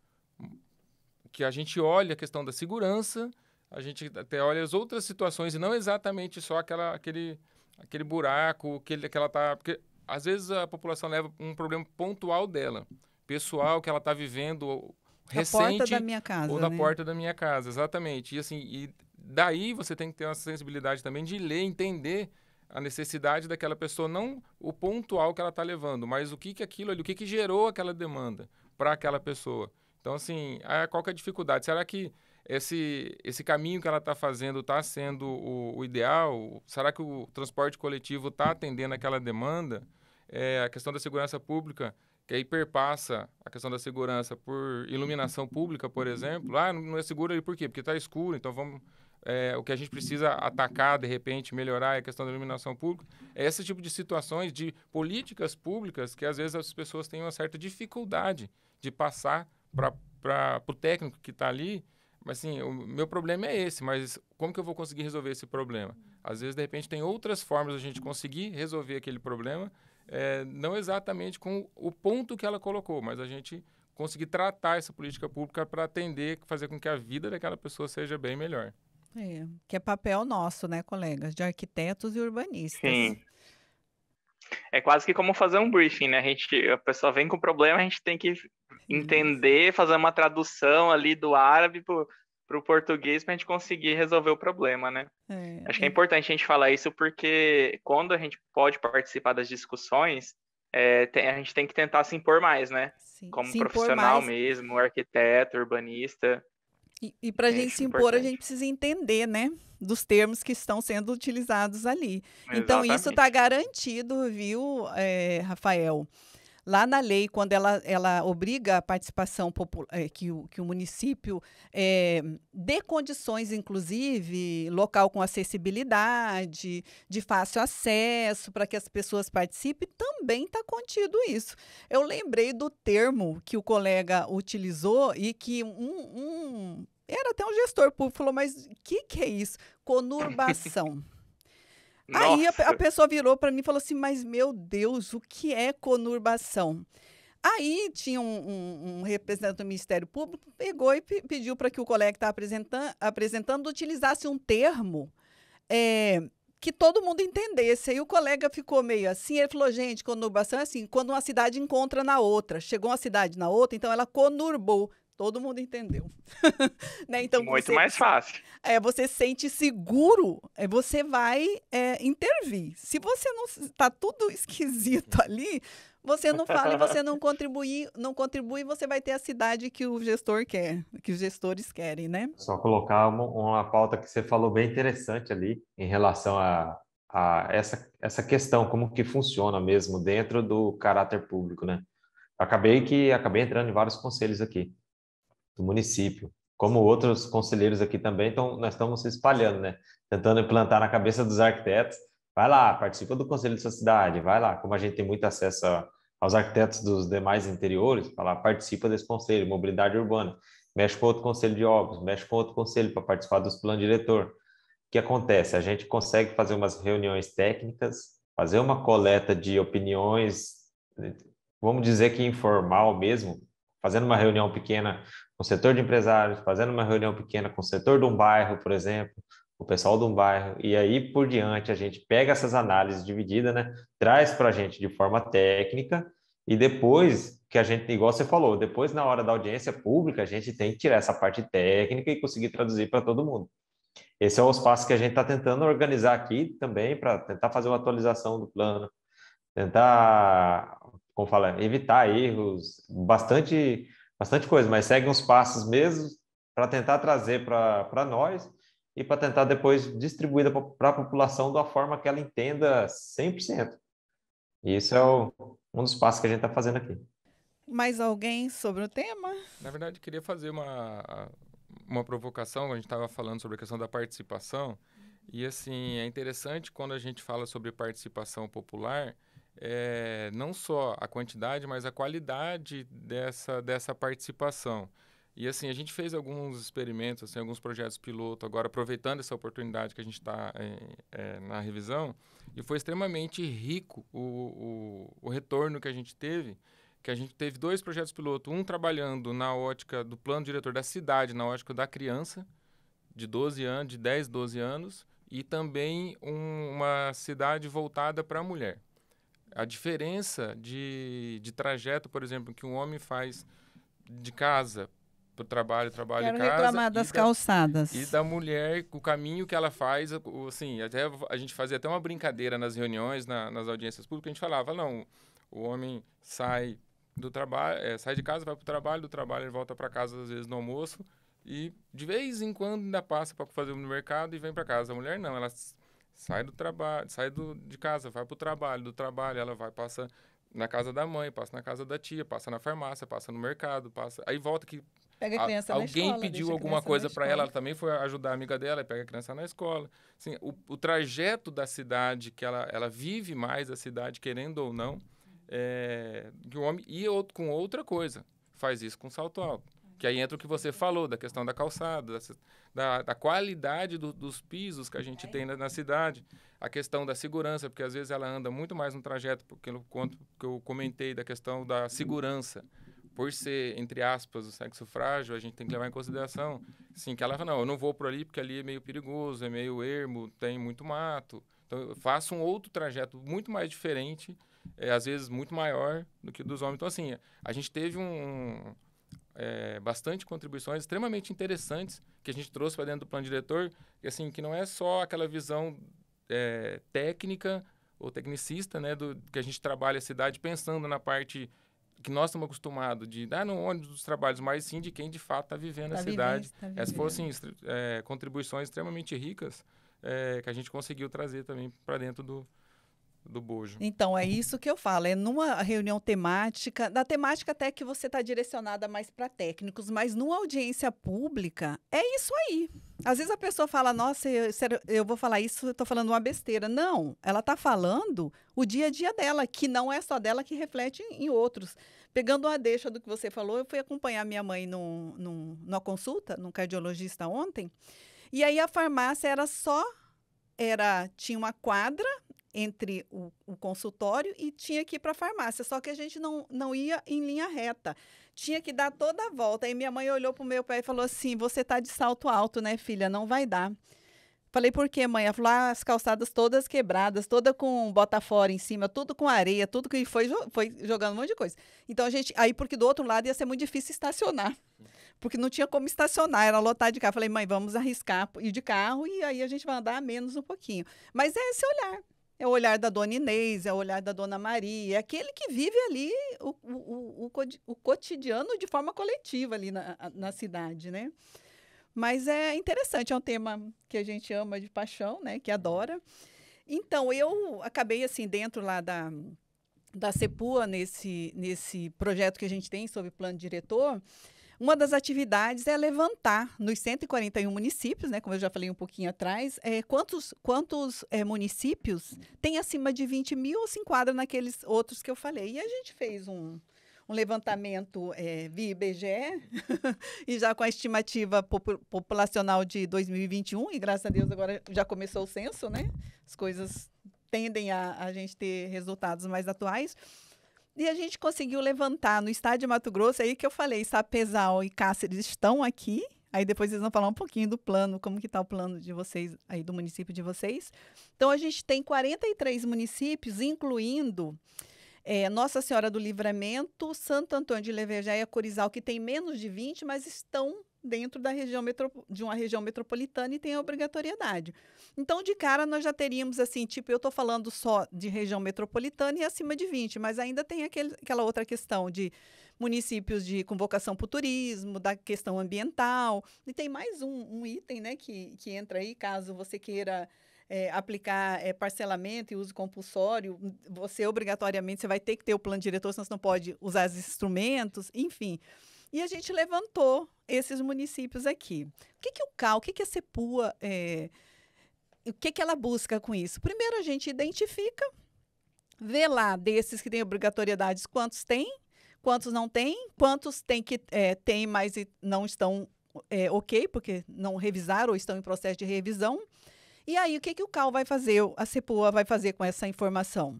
Speaker 2: que a gente olha a questão da segurança, a gente até olha as outras situações e não exatamente só aquela, aquele, aquele buraco, que aquela tá, porque às vezes a população leva um problema pontual dela, pessoal que ela está vivendo recente da porta da minha casa, ou da né? porta da minha casa, exatamente. E assim, e daí você tem que ter uma sensibilidade também de ler, entender a necessidade daquela pessoa, não o pontual que ela está levando, mas o que, que aquilo ali, o que, que gerou aquela demanda para aquela pessoa. Então, assim, qual que é a dificuldade? Será que esse, esse caminho que ela está fazendo está sendo o, o, ideal? Será que o transporte coletivo está atendendo aquela demanda? É, a questão da segurança pública, que aí perpassa a questão da segurança por iluminação pública, por exemplo. Ah, não é seguro ali por quê? Porque está escuro, então vamos... É, o que a gente precisa atacar, de repente, melhorar é a questão da iluminação pública. É esse tipo de situações, de políticas públicas, que às vezes as pessoas têm uma certa dificuldade de passar para o técnico que está ali, mas assim, o meu problema é esse, mas como que eu vou conseguir resolver esse problema? Às vezes, de repente, tem outras formas de a gente conseguir resolver aquele problema, é, não exatamente com o ponto que ela colocou, mas a gente conseguir tratar essa política pública para atender, fazer com que a vida daquela pessoa seja bem melhor.
Speaker 1: É, que é papel nosso, né, colegas, de arquitetos e urbanistas. Sim.
Speaker 2: É quase que como fazer um
Speaker 4: briefing, né? A, gente, a pessoa vem com problema, a gente tem que entender, fazer uma tradução ali do árabe para o português para a gente conseguir resolver o problema, né? É, Acho que é, é importante a gente falar isso porque quando a gente pode participar das discussões, é, tem, a gente tem que tentar se impor mais, né? Sim, Como profissional mesmo, arquiteto, urbanista.
Speaker 1: E, e para a é gente se impor, a gente precisa entender, né? Dos termos que estão sendo utilizados ali. Exatamente. Então, isso está garantido, viu, é, Rafael? lá na lei, quando ela, ela obriga a participação popular, eh, que, o, que o município é, dê condições, inclusive, local com acessibilidade, de fácil acesso, para que as pessoas participem, também está contido isso. Eu lembrei do termo que o colega utilizou e que um, um era até um gestor público falou, mas o que, que é isso? Conurbação. Nossa. Aí a, a pessoa virou para mim e falou assim: Mas meu Deus, o que é conurbação? Aí tinha um, um, um, representante do Ministério Público, pegou e pe pediu para que o colega que está apresentando, apresentando utilizasse um termo é, que todo mundo entendesse. Aí o colega ficou meio assim, ele falou, gente, conurbação é assim, quando uma cidade encontra na outra. Chegou uma cidade na outra, então ela conurbou. Todo mundo entendeu. né? então, Muito você, mais fácil. É, você sente seguro, é, você vai é, intervir. Se você não está tudo esquisito ali, você não fala e você não contribui, não contribui, você vai ter a cidade que o gestor quer, que os gestores querem, né?
Speaker 3: Só colocar uma, uma pauta que você falou bem interessante ali em relação a, a, essa, essa questão, como que funciona mesmo dentro do caráter público, né? Acabei que acabei entrando em vários conselhos aqui do município, como outros conselheiros aqui também, então nós estamos se espalhando, né? Tentando implantar na cabeça dos arquitetos, vai lá, participa do conselho da sua cidade, vai lá, como a gente tem muito acesso a, aos arquitetos dos demais interiores, vai lá, participa desse conselho, mobilidade urbana, mexe com outro conselho de obras, mexe com outro conselho para participar dos planos diretor. O que acontece? A gente consegue fazer umas reuniões técnicas, fazer uma coleta de opiniões, vamos dizer que informal mesmo, fazendo uma reunião pequena com o setor de empresários, fazendo uma reunião pequena com o setor de um bairro, por exemplo, o pessoal de um bairro, e aí por diante a gente pega essas análises divididas, né, traz para a gente de forma técnica, e depois que a gente, igual você falou, depois na hora da audiência pública, a gente tem que tirar essa parte técnica e conseguir traduzir para todo mundo. Esse é o espaço que a gente está tentando organizar aqui também para tentar fazer uma atualização do plano, tentar, como fala, evitar erros, bastante bastante coisa, mas segue uns passos mesmo para tentar trazer para nós e para tentar depois distribuir para a população da forma que ela entenda 100%. E isso é o, um dos passos que a gente está fazendo aqui.
Speaker 1: Mais alguém sobre o tema?
Speaker 2: Na verdade, queria fazer uma, uma provocação. A gente estava falando sobre a questão da participação. E, assim, é interessante quando a gente fala sobre participação popular é, não só a quantidade, mas a qualidade dessa, dessa participação. E assim, a gente fez alguns experimentos, assim, alguns projetos piloto, agora aproveitando essa oportunidade que a gente está é, eh, eh, na revisão, e foi extremamente rico o, o, o, retorno que a gente teve, que a gente teve dois projetos piloto, um trabalhando na ótica do plano diretor da cidade, na ótica da criança, de 12 anos, de 10, 12 anos, e também um, uma cidade voltada para a mulher. A diferença de, de trajeto, por exemplo, que um homem faz de casa para o trabalho, trabalho Quero em casa. das e calçadas. Da, e da mulher, o caminho que ela faz, assim, até a gente fazia até uma brincadeira nas reuniões, na, nas audiências públicas, a gente falava, não, o homem sai do trabalho, eh, é, sai de casa, vai para o trabalho, do trabalho ele volta para casa às vezes no almoço e de vez em quando ainda passa para fazer o mercado e vem para casa. A mulher não, ela Sai do trabalho, sai do, de casa, vai para o trabalho, do trabalho ela vai, passa na casa da mãe, passa na casa da tia, passa na farmácia, passa no mercado, passa. Aí volta que pega a criança a, na alguém escola, pediu alguma coisa para ela, ela também foi ajudar a amiga dela, pega a criança na escola. Assim, o, o trajeto da cidade que ela, ela vive mais a cidade querendo ou não, é, de um homem e outro, com outra coisa. Faz isso com salto alto que aí entra o que você falou, da questão da calçada, da, da qualidade do, dos pisos que a gente tem na, na, cidade, a questão da segurança, porque às vezes ela anda muito mais no trajeto, porque no conto que eu comentei da questão da segurança. Por ser, entre aspas, o sexo frágil, a gente tem que levar em consideração, sim, que ela fala, não, eu não vou por ali porque ali é meio perigoso, é meio ermo, tem muito mato. Então, eu faço um outro trajeto muito mais diferente, é, às vezes muito maior do que dos homens. Então, assim, a gente teve um é, bastante contribuições extremamente interessantes que a gente trouxe para dentro do plano diretor, e assim que não é só aquela visão é, técnica ou tecnicista, né, do que a gente trabalha a cidade pensando na parte que nós estamos acostumados de dar ah, no ônibus dos trabalhos, mas sim de quem de fato está vivendo tá a cidade. tá Essas fossem é, contribuições extremamente ricas é, que a gente conseguiu trazer também para dentro do, do bojo.
Speaker 1: Então, é isso que eu falo. É numa reunião temática, da temática até que você está direcionada mais para técnicos, mas numa audiência pública, é isso aí. Às vezes a pessoa fala, nossa, eu, sério, eu vou falar isso, estou falando uma besteira. Não, ela está falando o dia a dia dela, que não é só dela, que reflete em, outros. Pegando uma deixa do que você falou, eu fui acompanhar minha mãe no num, numa consulta, num cardiologista ontem, e aí a farmácia era só, era tinha uma quadra entre o, o, consultório e tinha que ir para a farmácia, só que a gente não, não ia em linha reta. Tinha que dar toda a volta. Aí minha mãe olhou para o meu pé e falou assim: Você está de salto alto, né, filha? Não vai dar. Falei, por quê, mãe? Ela falou, ah, as calçadas todas quebradas, toda com bota fora em cima, tudo com areia, tudo que foi, foi jogando um monte de coisa. Então, a gente, aí, porque do outro lado ia ser muito difícil estacionar, porque não tinha como estacionar, era lotar de carro. Falei, mãe, vamos arriscar ir de carro e aí a gente vai andar menos um pouquinho. Mas é esse olhar, é o olhar da dona Inês, é o olhar da dona Maria, é aquele que vive ali o, o, o, o cotidiano de forma coletiva ali na, na cidade, né? Mas é interessante, é um tema que a gente ama de paixão, né? Que adora. Então, eu acabei assim, dentro lá da, da CEPUA, nesse, nesse projeto que a gente tem sobre plano diretor, uma das atividades é levantar nos 141 municípios, né, como eu já falei um pouquinho atrás, é, quantos, quantos é, municípios tem acima de 20 mil ou se enquadram naqueles outros que eu falei. E a gente fez um, um levantamento é, via IBGE e já com a estimativa populacional de 2021, e graças a Deus agora já começou o censo, né? As coisas tendem a, a gente ter resultados mais atuais. E a gente conseguiu levantar no estádio Mato Grosso, aí que eu falei, Sapezal e Cáceres estão aqui. Aí depois eles vão falar um pouquinho do plano, como que está o plano de vocês, aí do município de vocês. Então, a gente tem 43 municípios, incluindo é, Nossa Senhora do Livramento, Santo Antônio de Levejaia, Corizal, que tem menos de 20, mas estão dentro da região metro, de uma região metropolitana e tem a obrigatoriedade. Então, de cara, nós já teríamos assim, tipo, eu estou falando só de região metropolitana e acima de 20, mas ainda tem aquele, aquela outra questão de municípios de convocação para o turismo, da questão ambiental. E tem mais um, um item né, que, que entra aí, caso você queira. É, aplicar é, parcelamento e uso compulsório, você obrigatoriamente você vai ter que ter o plano diretor, senão você não pode usar os instrumentos, enfim. E a gente levantou esses municípios aqui. O que, que o CAL, o que, que a CEPUA, é, o que, que ela busca com isso? Primeiro, a gente identifica, vê lá desses que têm obrigatoriedades, quantos têm, quantos não têm, quantos têm que é, têm, mas não estão é, ok, porque não revisaram ou estão em processo de revisão. E aí, o que, que o CAL vai fazer, a CEPUA vai fazer com essa informação?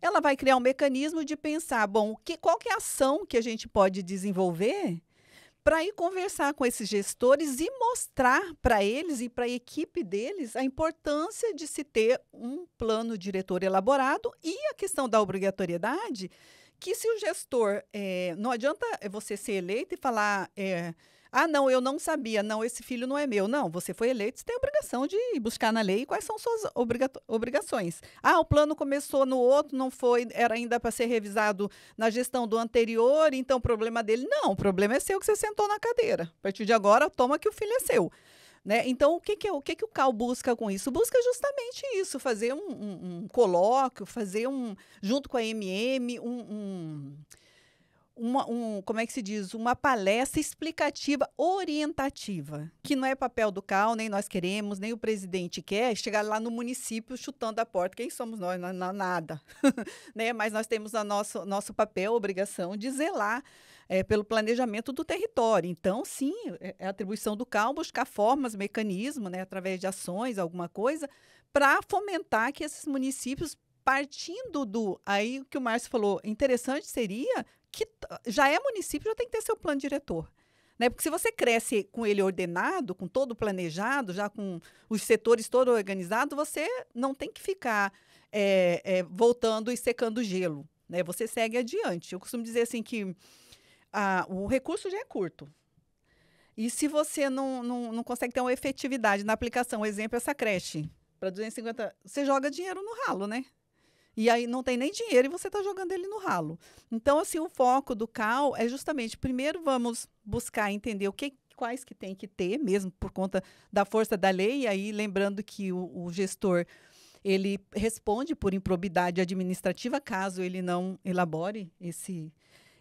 Speaker 1: ela vai criar um mecanismo de pensar, bom, que, qual que é a ação que a gente pode desenvolver para ir conversar com esses gestores e mostrar para eles e para a equipe deles a importância de se ter um plano diretor elaborado e a questão da obrigatoriedade, que se o gestor, é, não adianta você ser eleito e falar... É, ah, não, eu não sabia. Não, esse filho não é meu. Não, você foi eleito, você tem a obrigação de buscar na lei quais são suas obriga obrigações. Ah, o plano começou no outro, não foi, era ainda para ser revisado na gestão do anterior, então o problema dele. Não, o problema é seu que você sentou na cadeira. A partir de agora, toma que o filho é seu. Né? Então, o que, que, é o, que, que o CAL busca com isso? Busca justamente isso, fazer um, um, um colóquio, fazer um, junto com a MM, um, um uma, um, como é que se diz, uma palestra explicativa, orientativa, que não é papel do CAL, nem nós queremos, nem o presidente quer chegar lá no município chutando a porta. Quem somos nós? Não, é não, nada. né? Mas nós temos a nosso, nosso papel, obrigação de zelar é, pelo planejamento do território. Então, sim, é, é atribuição do CAL buscar formas, mecanismo, né, através de ações, alguma coisa, para fomentar que esses municípios partindo do aí que o Márcio falou, interessante seria que já é município, já tem que ter seu plano diretor. Né? Porque se você cresce com ele ordenado, com todo planejado, já com os setores todo organizado, você não tem que ficar é, é, voltando e secando gelo. Né? Você segue adiante. Eu costumo dizer assim que a, ah, o recurso já é curto. E se você não, não, não consegue ter uma efetividade na aplicação, exemplo, essa creche para 250, você joga dinheiro no ralo, né? E aí não tem nem dinheiro e você está jogando ele no ralo. Então, assim, o foco do CAL é justamente, primeiro vamos buscar entender o que, quais que tem que ter, mesmo por conta da força da lei, e aí lembrando que o, o gestor ele responde por improbidade administrativa caso ele não elabore esse,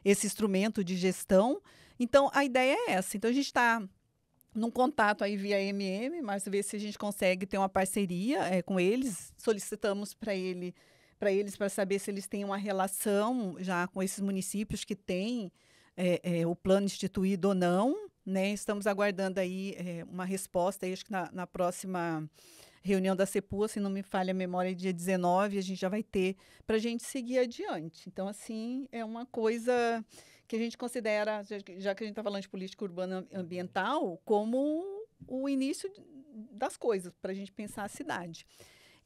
Speaker 1: esse instrumento de gestão. Então, a ideia é essa. Então, a gente está num contato aí via MM, mas ver se a gente consegue ter uma parceria é, com eles. Solicitamos para ele para eles para saber se eles têm uma relação já com esses municípios que têm é, é, o plano instituído ou não. Né? Estamos aguardando aí é, uma resposta, acho que na, na, próxima reunião da CEPUA, se não me falha a memória, é dia 19, a gente já vai ter para a gente seguir adiante. Então, assim, é uma coisa que a gente considera, já que a gente está falando de política urbana ambiental, como o início das coisas, para a gente pensar a cidade.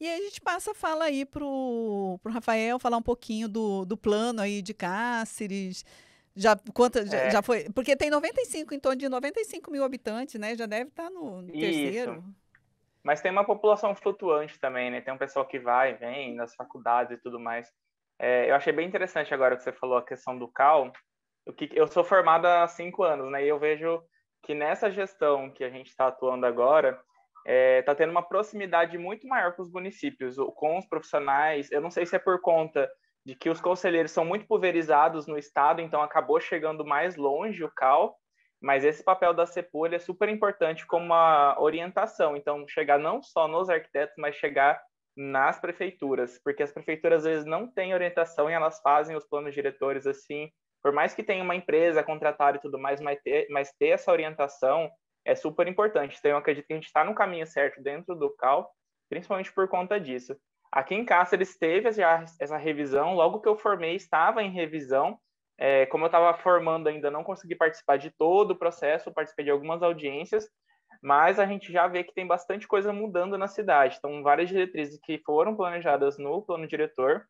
Speaker 1: E aí a gente passa a fala aí pro, pro Rafael falar um pouquinho do, do plano aí de Cáceres. Já, quanto é. já, já, foi. Porque tem 95, em torno de 95 mil habitantes, né? Já deve estar tá no, no terceiro.
Speaker 4: Mas tem uma população flutuante também, né? Tem um pessoal que vai, vem nas faculdades e tudo mais. É, eu achei bem interessante agora que você falou a questão do CAL. Eu, que, eu sou formada há cinco anos, né? E eu vejo que nessa gestão que a gente está atuando agora, está é, tá tendo uma proximidade muito maior com os municípios, com os profissionais. Eu não sei se é por conta de que os conselheiros são muito pulverizados no estado, então acabou chegando mais longe o CAL, mas esse papel da CEPUL é super importante como uma orientação, então chegar não só nos arquitetos, mas chegar nas prefeituras, porque as prefeituras às vezes não têm orientação e elas fazem os planos diretores assim, por mais que tenha uma empresa contratada e tudo mais, mas ter, mas ter essa orientação é super importante. Então, eu acredito que a gente está no caminho certo dentro do CAL, principalmente por conta disso. Aqui em Cáceres teve essa revisão, logo que eu formei, estava em revisão. É, como eu estava formando ainda, não consegui participar de todo o processo, participei de algumas audiências, mas a gente já vê que tem bastante coisa mudando na cidade. Então, várias diretrizes que foram planejadas no plano diretor,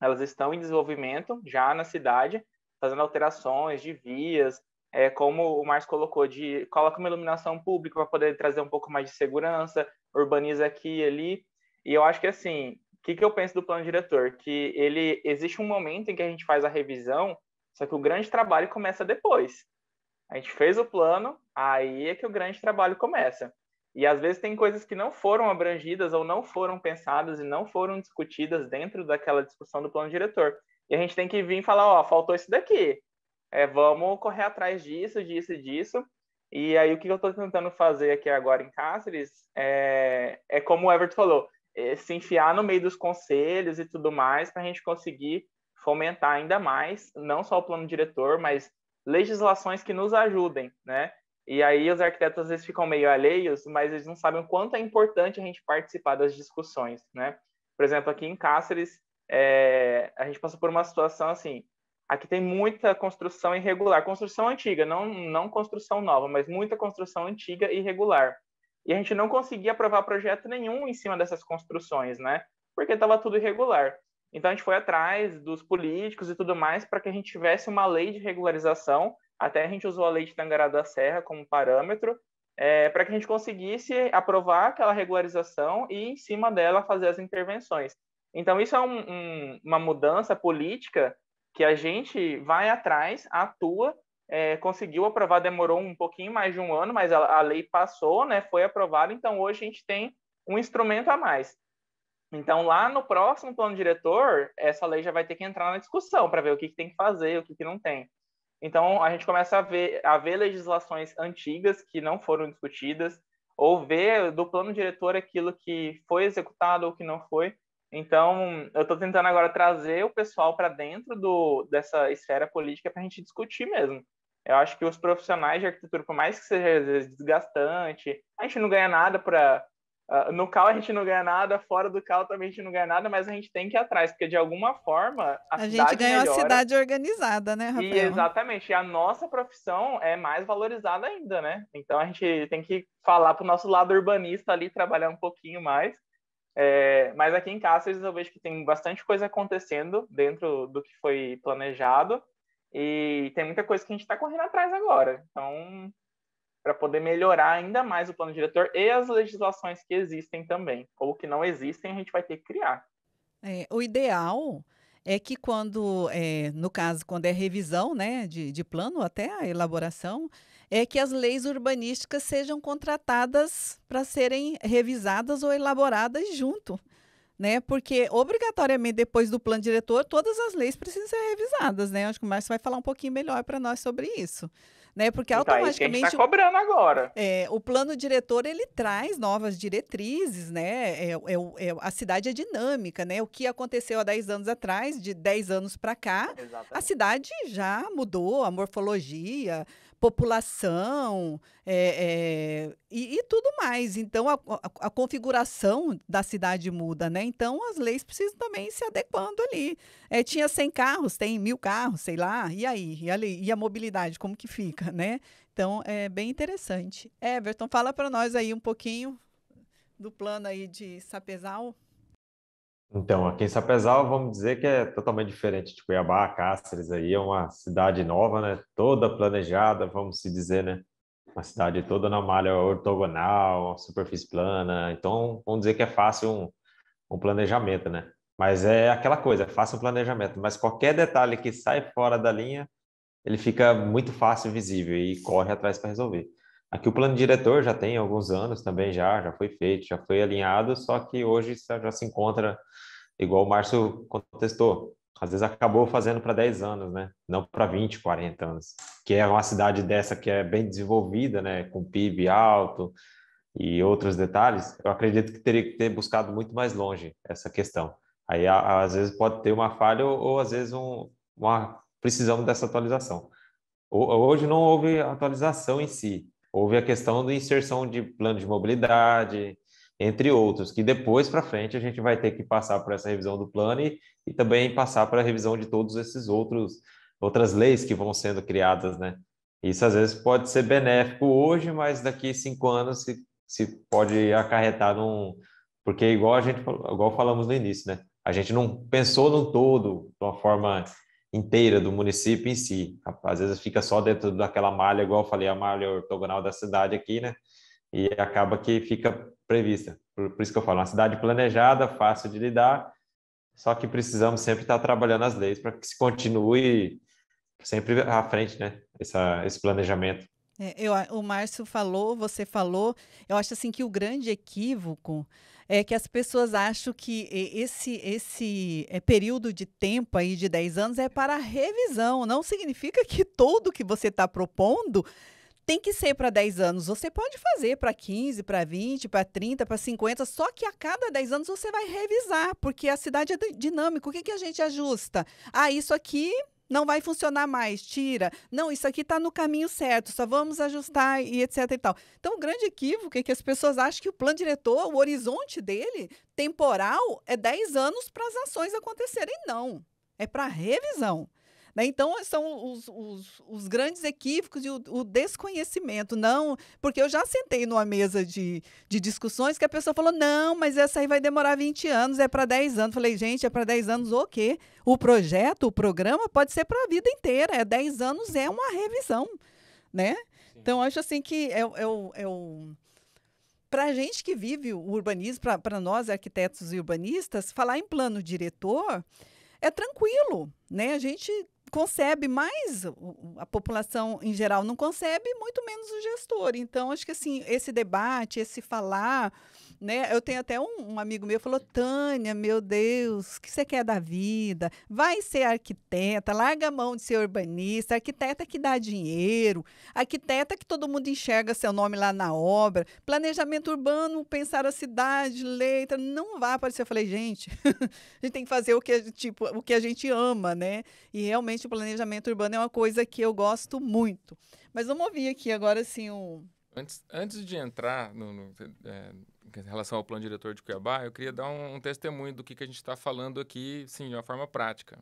Speaker 4: elas estão em desenvolvimento já na cidade, fazendo alterações de vias, é, como o Márcio colocou, de coloca uma iluminação pública para poder trazer um pouco mais de segurança, urbaniza aqui e ali. E eu acho que assim, o que, que eu penso do plano diretor? Que ele existe um momento em que a gente faz a revisão, só que o grande trabalho começa depois. A gente fez o plano, aí é que o grande trabalho começa. E às vezes tem coisas que não foram abrangidas ou não foram pensadas e não foram discutidas dentro daquela discussão do plano diretor. E a gente tem que vir e falar, ó, faltou isso daqui é, vamos correr atrás disso, disso e disso. E aí o que eu estou tentando fazer aqui agora em Cáceres é, é como o Everton falou, é se enfiar no meio dos conselhos e tudo mais para a gente conseguir fomentar ainda mais, não só o plano diretor, mas legislações que nos ajudem, né? E aí os arquitetos às vezes ficam meio alheios, mas eles não sabem o quanto é importante a gente participar das discussões, né? Por exemplo, aqui em Cáceres, é, a gente passou por uma situação assim, Aqui tem muita construção irregular, construção antiga, não, não construção nova, mas muita construção antiga e irregular. E a gente não conseguia aprovar projeto nenhum em cima dessas construções, né? Porque estava tudo irregular. Então a gente foi atrás dos políticos e tudo mais para que a gente tivesse uma lei de regularização. Até a gente usou a lei de Tangará da Serra como parâmetro é, para que a gente conseguisse aprovar aquela regularização e em cima dela fazer as intervenções. Então isso é um, um, uma mudança política que a gente vai atrás, atua, é, conseguiu aprovar, demorou um pouquinho mais de um ano, mas a, a lei passou, né, foi aprovada, então hoje a gente tem um instrumento a mais. Então, lá no próximo plano diretor, essa lei já vai ter que entrar na discussão para ver o que, que, tem que fazer, o que, que, não tem. Então, a gente começa a ver, a ver legislações antigas que não foram discutidas, ou ver do plano diretor aquilo que foi executado ou que não foi. Então, eu estou tentando agora trazer o pessoal para dentro do, dessa esfera política para a gente discutir mesmo. Eu acho que os profissionais de arquitetura, por mais que seja às vezes desgastante, a gente não ganha nada para. Uh, ah, no cal a gente não ganha nada, fora do cal também a gente não ganha nada, mas a gente tem que ir atrás, porque de alguma forma a, a cidade gente ganhou melhora, a cidade
Speaker 1: organizada, né, Rafael? E
Speaker 4: exatamente, e a nossa profissão é mais valorizada ainda, né? Então a gente tem que falar para o nosso lado urbanista ali, trabalhar um pouquinho mais, é, mas aqui em Cáceres eu vejo que tem bastante coisa acontecendo dentro do que foi planejado e tem muita coisa que a gente está correndo atrás agora. Então, para poder melhorar ainda mais o plano diretor e as legislações que existem também, ou que não existem, a gente vai ter que criar.
Speaker 1: É, o ideal é que quando, é, no caso, quando é revisão né, de, de plano até a elaboração, é que as leis urbanísticas sejam contratadas para serem revisadas ou elaboradas junto. Né? Porque obrigatoriamente depois do plano diretor, todas as leis precisam ser revisadas, né? Acho que o Márcio vai falar um pouquinho melhor para nós sobre isso, né? Porque então, é tá automaticamente está cobrando agora. É, o plano diretor ele traz novas diretrizes, né? É, é, é, a cidade é dinâmica, né? O que aconteceu há 10 anos atrás, de 10 anos para cá, Exatamente. a cidade já mudou a morfologia, população é, é, e, e, tudo mais. Então, a, a, a, configuração da cidade muda, né? Então, as leis precisam também se adequando ali. É, tinha 100 carros, tem mil carros, sei lá, e aí? E a, lei, e a mobilidade, como que fica, né? Então, é bem interessante. Everton, fala para nós aí um pouquinho do plano aí de Sapezal.
Speaker 3: Então, aqui em Sapezal, vamos dizer que é totalmente diferente de tipo, Cuiabá, Cáceres, aí é uma cidade nova, né? Toda planejada, vamos se dizer, né? Uma cidade toda na malha ortogonal, superfície plana. Então, vamos dizer que é fácil um, um planejamento, né? Mas é aquela coisa, é fácil um planejamento. Mas qualquer detalhe que sai fora da linha, ele fica muito fácil visível e corre atrás para resolver. Aqui o plano diretor já tem alguns anos também já, já foi feito, já foi alinhado, só que hoje já se encontra, igual o Márcio contestou, às vezes acabou fazendo para 10 anos, né? Não para 20, 40 anos. Que é uma cidade dessa que é bem desenvolvida, né? Com PIB alto e outros detalhes, eu acredito que teria que ter buscado muito mais longe essa questão. Aí, às vezes, pode ter uma falha ou, ou às vezes, um, uma precisão dessa atualização. Hoje não houve atualização em si, Houve a questão da inserção de plano de mobilidade, entre outros, que depois para frente a gente vai ter que passar por essa revisão do plano e, e também passar para a revisão de todos esses outros outras leis que vão sendo criadas, né? Isso às vezes pode ser benéfico hoje, mas daqui cinco anos se, se pode acarretar num porque igual a gente igual falamos no início, né? A gente não pensou no todo de uma forma inteira do município em si. Às vezes fica só dentro daquela malha, igual eu falei, a malha ortogonal da cidade aqui, né? E acaba que fica prevista. Por, por isso que eu falo, uma cidade planejada, fácil de lidar, só que precisamos sempre estar trabalhando as leis para que se continue sempre à frente, né? Essa, esse planejamento.
Speaker 1: É, eu, o Márcio falou, você falou. Eu acho assim que o grande equívoco é que as pessoas acham que esse, esse eh, período de tempo aí de 10 anos é para revisão. Não significa que tudo que você está propondo tem que ser para 10 anos. Você pode fazer para 15, para 20, para 30, para 50, só que a cada 10 anos você vai revisar, porque a cidade é dinâmica. O que, que a gente ajusta? Ah, isso aqui não vai funcionar mais, tira. Não, isso aqui está no caminho certo, só vamos ajustar e etc e tal. Então, o grande equívoco é que as pessoas acham que o plano diretor, o horizonte dele, temporal, é 10 anos para as ações acontecerem. Não, é para revisão. Né? Então, eh, são os, os, os, grandes equívocos e o, o, desconhecimento. Não, porque eu já sentei numa mesa de, de discussões que a pessoa falou: não, mas essa aí vai demorar 20 anos, é para 10 anos. Falei, gente, é para 10 anos o quê? O projeto, o programa pode ser para a vida inteira. É 10 anos, é uma revisão. Né? Então, acho assim que é, é, é o para a gente que vive o urbanismo, para nós arquitetos e urbanistas, falar em plano diretor é tranquilo, né? A gente concebe, mas a população em geral não concebe, muito menos o gestor. Então, acho que assim, esse debate, esse falar né? Eu tenho até um, um amigo meu falou: Tânia, meu Deus, o que você quer da vida? Vai ser arquiteta, larga a mão de ser urbanista, arquiteta que dá dinheiro, arquiteta que todo mundo enxerga seu nome lá na obra, planejamento urbano, pensar a cidade, letra, não vai aparecer. Eu falei, gente, a gente tem que fazer o que, tipo, o que a gente ama, né? E realmente o planejamento urbano é uma coisa que eu gosto muito. Mas vamos ouvir aqui agora, assim, o.
Speaker 2: Antes, antes de entrar no, no é em relação ao plano diretor de Cuiabá, eu queria dar um, um testemunho do que, que a gente está falando aqui, sim, de uma forma prática.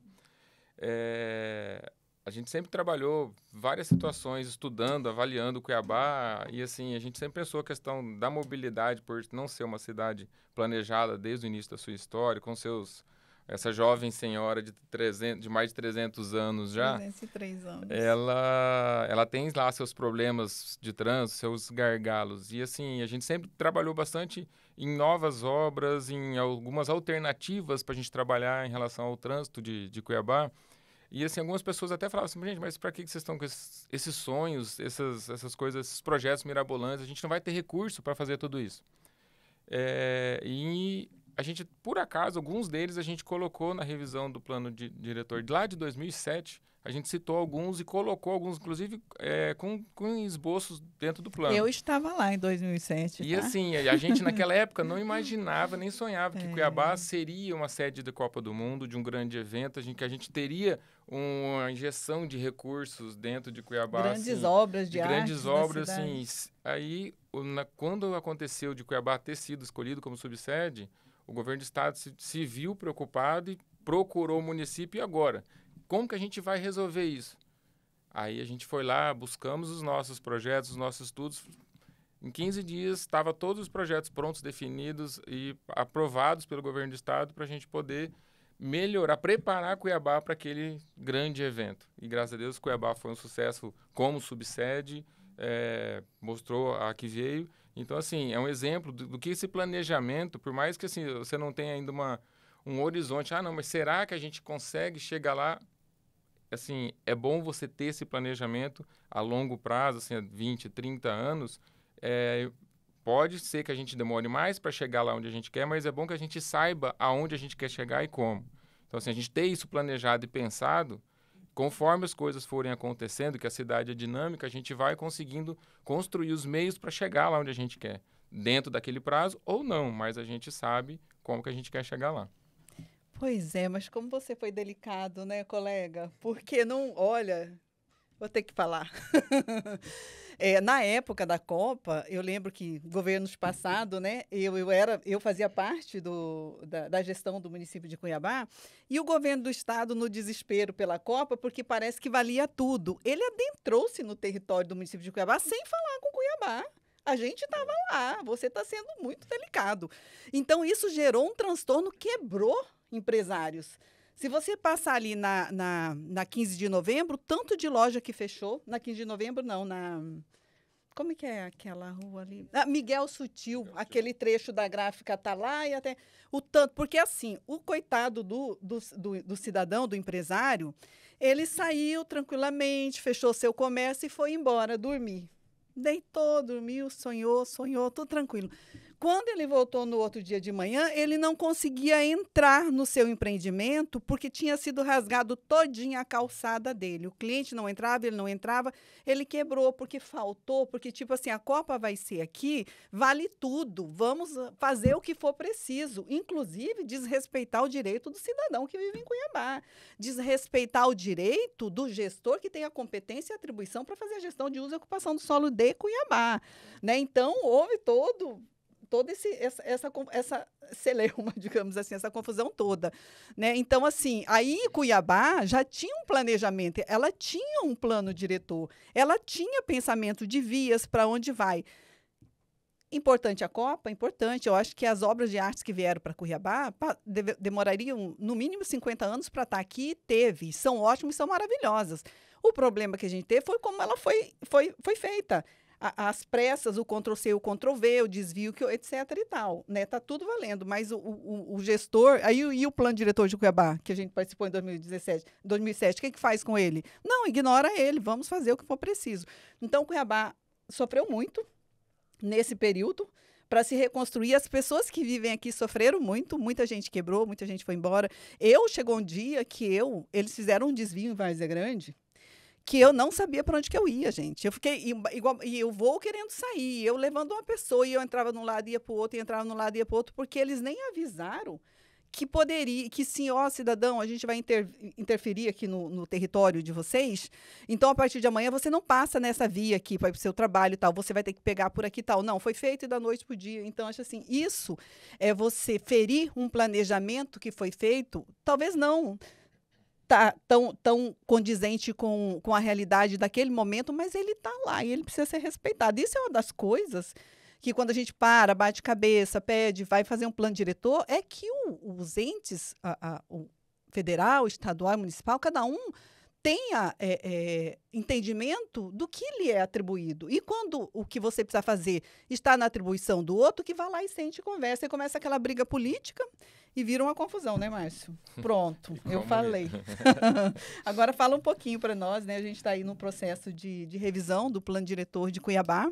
Speaker 2: É, a gente sempre trabalhou várias situações, estudando, avaliando Cuiabá, e assim, a gente sempre pensou a questão da mobilidade, por não ser uma cidade planejada desde o início da sua história, com seus essa jovem senhora de, 300, de mais de 300 anos já.
Speaker 1: 303 anos.
Speaker 2: Ela, ela tem lá seus problemas de trânsito, seus gargalos. E assim, a gente sempre trabalhou bastante em novas obras, em algumas alternativas para a gente trabalhar em relação ao trânsito de, de Cuiabá. E assim, algumas pessoas até falavam assim, gente, mas para que vocês estão com esses, esses sonhos, essas, essas coisas, esses projetos mirabolantes? A gente não vai ter recurso para fazer tudo isso. É, e a gente, por acaso, alguns deles a gente colocou na revisão do plano de, diretor lá de 2007. A gente citou alguns e colocou alguns, inclusive, é, com, com esboços dentro do plano. Eu
Speaker 1: estava lá em 2007. E tá? assim, a, gente naquela
Speaker 2: época não imaginava, nem sonhava que é. Cuiabá seria uma sede da Copa do Mundo, de um grande evento, gente que a gente teria uma injeção de recursos dentro de Cuiabá. Grandes assim, obras de, de arte. Grandes obras, assim. Aí, na, quando aconteceu de Cuiabá ter sido escolhido como subsede, o governo do estado se, se viu preocupado e procurou o município. E agora? Como que a gente vai resolver isso? Aí a gente foi lá, buscamos os nossos projetos, os nossos estudos. Em 15 dias, estavam todos os projetos prontos, definidos e aprovados pelo governo do estado para a gente poder melhorar, preparar Cuiabá para aquele grande evento. E graças a Deus, Cuiabá foi um sucesso como subsede, é, mostrou a que veio então, assim, é um exemplo do, do, que esse planejamento, por mais que assim, você não tenha ainda uma, um horizonte, ah, não, mas será que a gente consegue chegar lá? Assim, é bom você ter esse planejamento a longo prazo, assim, 20, 30 anos. É, pode ser que a gente demore mais para chegar lá onde a gente quer, mas é bom que a gente saiba aonde a gente quer chegar e como. Então, assim, a gente ter isso planejado e pensado conforme as coisas forem acontecendo, que a cidade é dinâmica, a gente vai conseguindo construir os meios para chegar lá onde a gente quer, dentro daquele prazo ou não, mas a gente sabe como que a gente quer chegar lá.
Speaker 1: Pois é, mas como você foi delicado, né, colega? Porque não, olha, vou ter que falar. É, na época da Copa, eu lembro que governos passados, né? Eu, eu, era, eu fazia parte do, da, da, gestão do município de Cuiabá e o governo do estado no desespero pela Copa, porque parece que valia tudo. Ele adentrou-se no território do município de Cuiabá sem falar com Cuiabá. A gente estava lá, você está sendo muito delicado. Então, isso gerou um transtorno, quebrou empresários. Se você passar ali na, na, na 15 de novembro, tanto de loja que fechou, na 15 de novembro não, na... Como é que é aquela rua ali? Ah, Miguel Sutil, Miguel aquele trecho da gráfica tá lá e até o tanto, porque assim, o coitado do, do, do, do cidadão, do empresário, ele saiu tranquilamente, fechou seu comércio e foi embora dormir. Deitou, dormiu, sonhou, sonhou, tudo tranquilo. Quando ele voltou no outro dia de manhã, ele não conseguia entrar no seu empreendimento porque tinha sido rasgado todinha a calçada dele. O cliente não entrava, ele não entrava, ele quebrou porque faltou, porque tipo assim, a Copa vai ser aqui, vale tudo, vamos fazer o que for preciso, inclusive desrespeitar o direito do cidadão que vive em Cuiabá, desrespeitar o direito do gestor que tem a competência e atribuição para fazer a gestão de uso e ocupação do solo de Cuiabá, né? Então, houve todo toda esse, essa, essa, essa celeuma, digamos assim, essa confusão toda. Né? Então, assim, aí Cuiabá já tinha um planejamento, ela tinha um plano diretor, ela tinha pensamento de vias para onde vai. Importante a Copa, importante. Eu acho que as obras de arte que vieram para Cuiabá demorariam no mínimo 50 anos para estar tá aqui. Teve, são ótimas, são maravilhosas. O problema que a gente teve foi como ela foi, foi, foi feita as pressas, o Ctrl-C, o Ctrl-V, o desvio, que, etc e tal. Né? Tá tudo valendo, mas o, o, o gestor... Aí, e o plano diretor de Cuiabá, que a gente participou em 2017, 2007, o que, é que faz com ele? Não, ignora ele, vamos fazer o que for preciso. Então, Cuiabá sofreu muito nesse período, para se reconstruir. As pessoas que vivem aqui sofreram muito, muita gente quebrou, muita gente foi embora. Eu chegou um dia que eu, eles fizeram um desvio em Várzea Grande, que eu não sabia para onde que eu ia, gente. Eu fiquei igual e eu vou querendo sair, eu levando uma pessoa e eu entrava num lado e ia para o outro, e entrava num lado e ia para o outro, porque eles nem avisaram que poderia, que sim, ó, cidadão, a gente vai inter, interferir aqui no, no, território de vocês. Então, a partir de amanhã, você não passa nessa via aqui para o seu trabalho e tal, você vai ter que pegar por aqui e tal. Não, foi feito da noite para o dia. Então, acho assim, isso é você ferir um planejamento que foi feito, talvez não tá tão, tão condizente com, com a realidade daquele momento, mas ele está lá e ele precisa ser respeitado. Isso é uma das coisas que quando a gente para, bate cabeça, pede, vai fazer um plano diretor, é que o, os entes, a, a, o federal, estadual e municipal, cada um tenha é, é, entendimento do que lhe é atribuído. E quando o que você precisa fazer está na atribuição do outro, que vá lá e sente e conversa. E começa aquela briga política e vira uma confusão, né, Márcio? Pronto, eu falei. Agora fala um pouquinho para nós, né? A gente está aí no processo de, de, revisão do plano diretor de Cuiabá.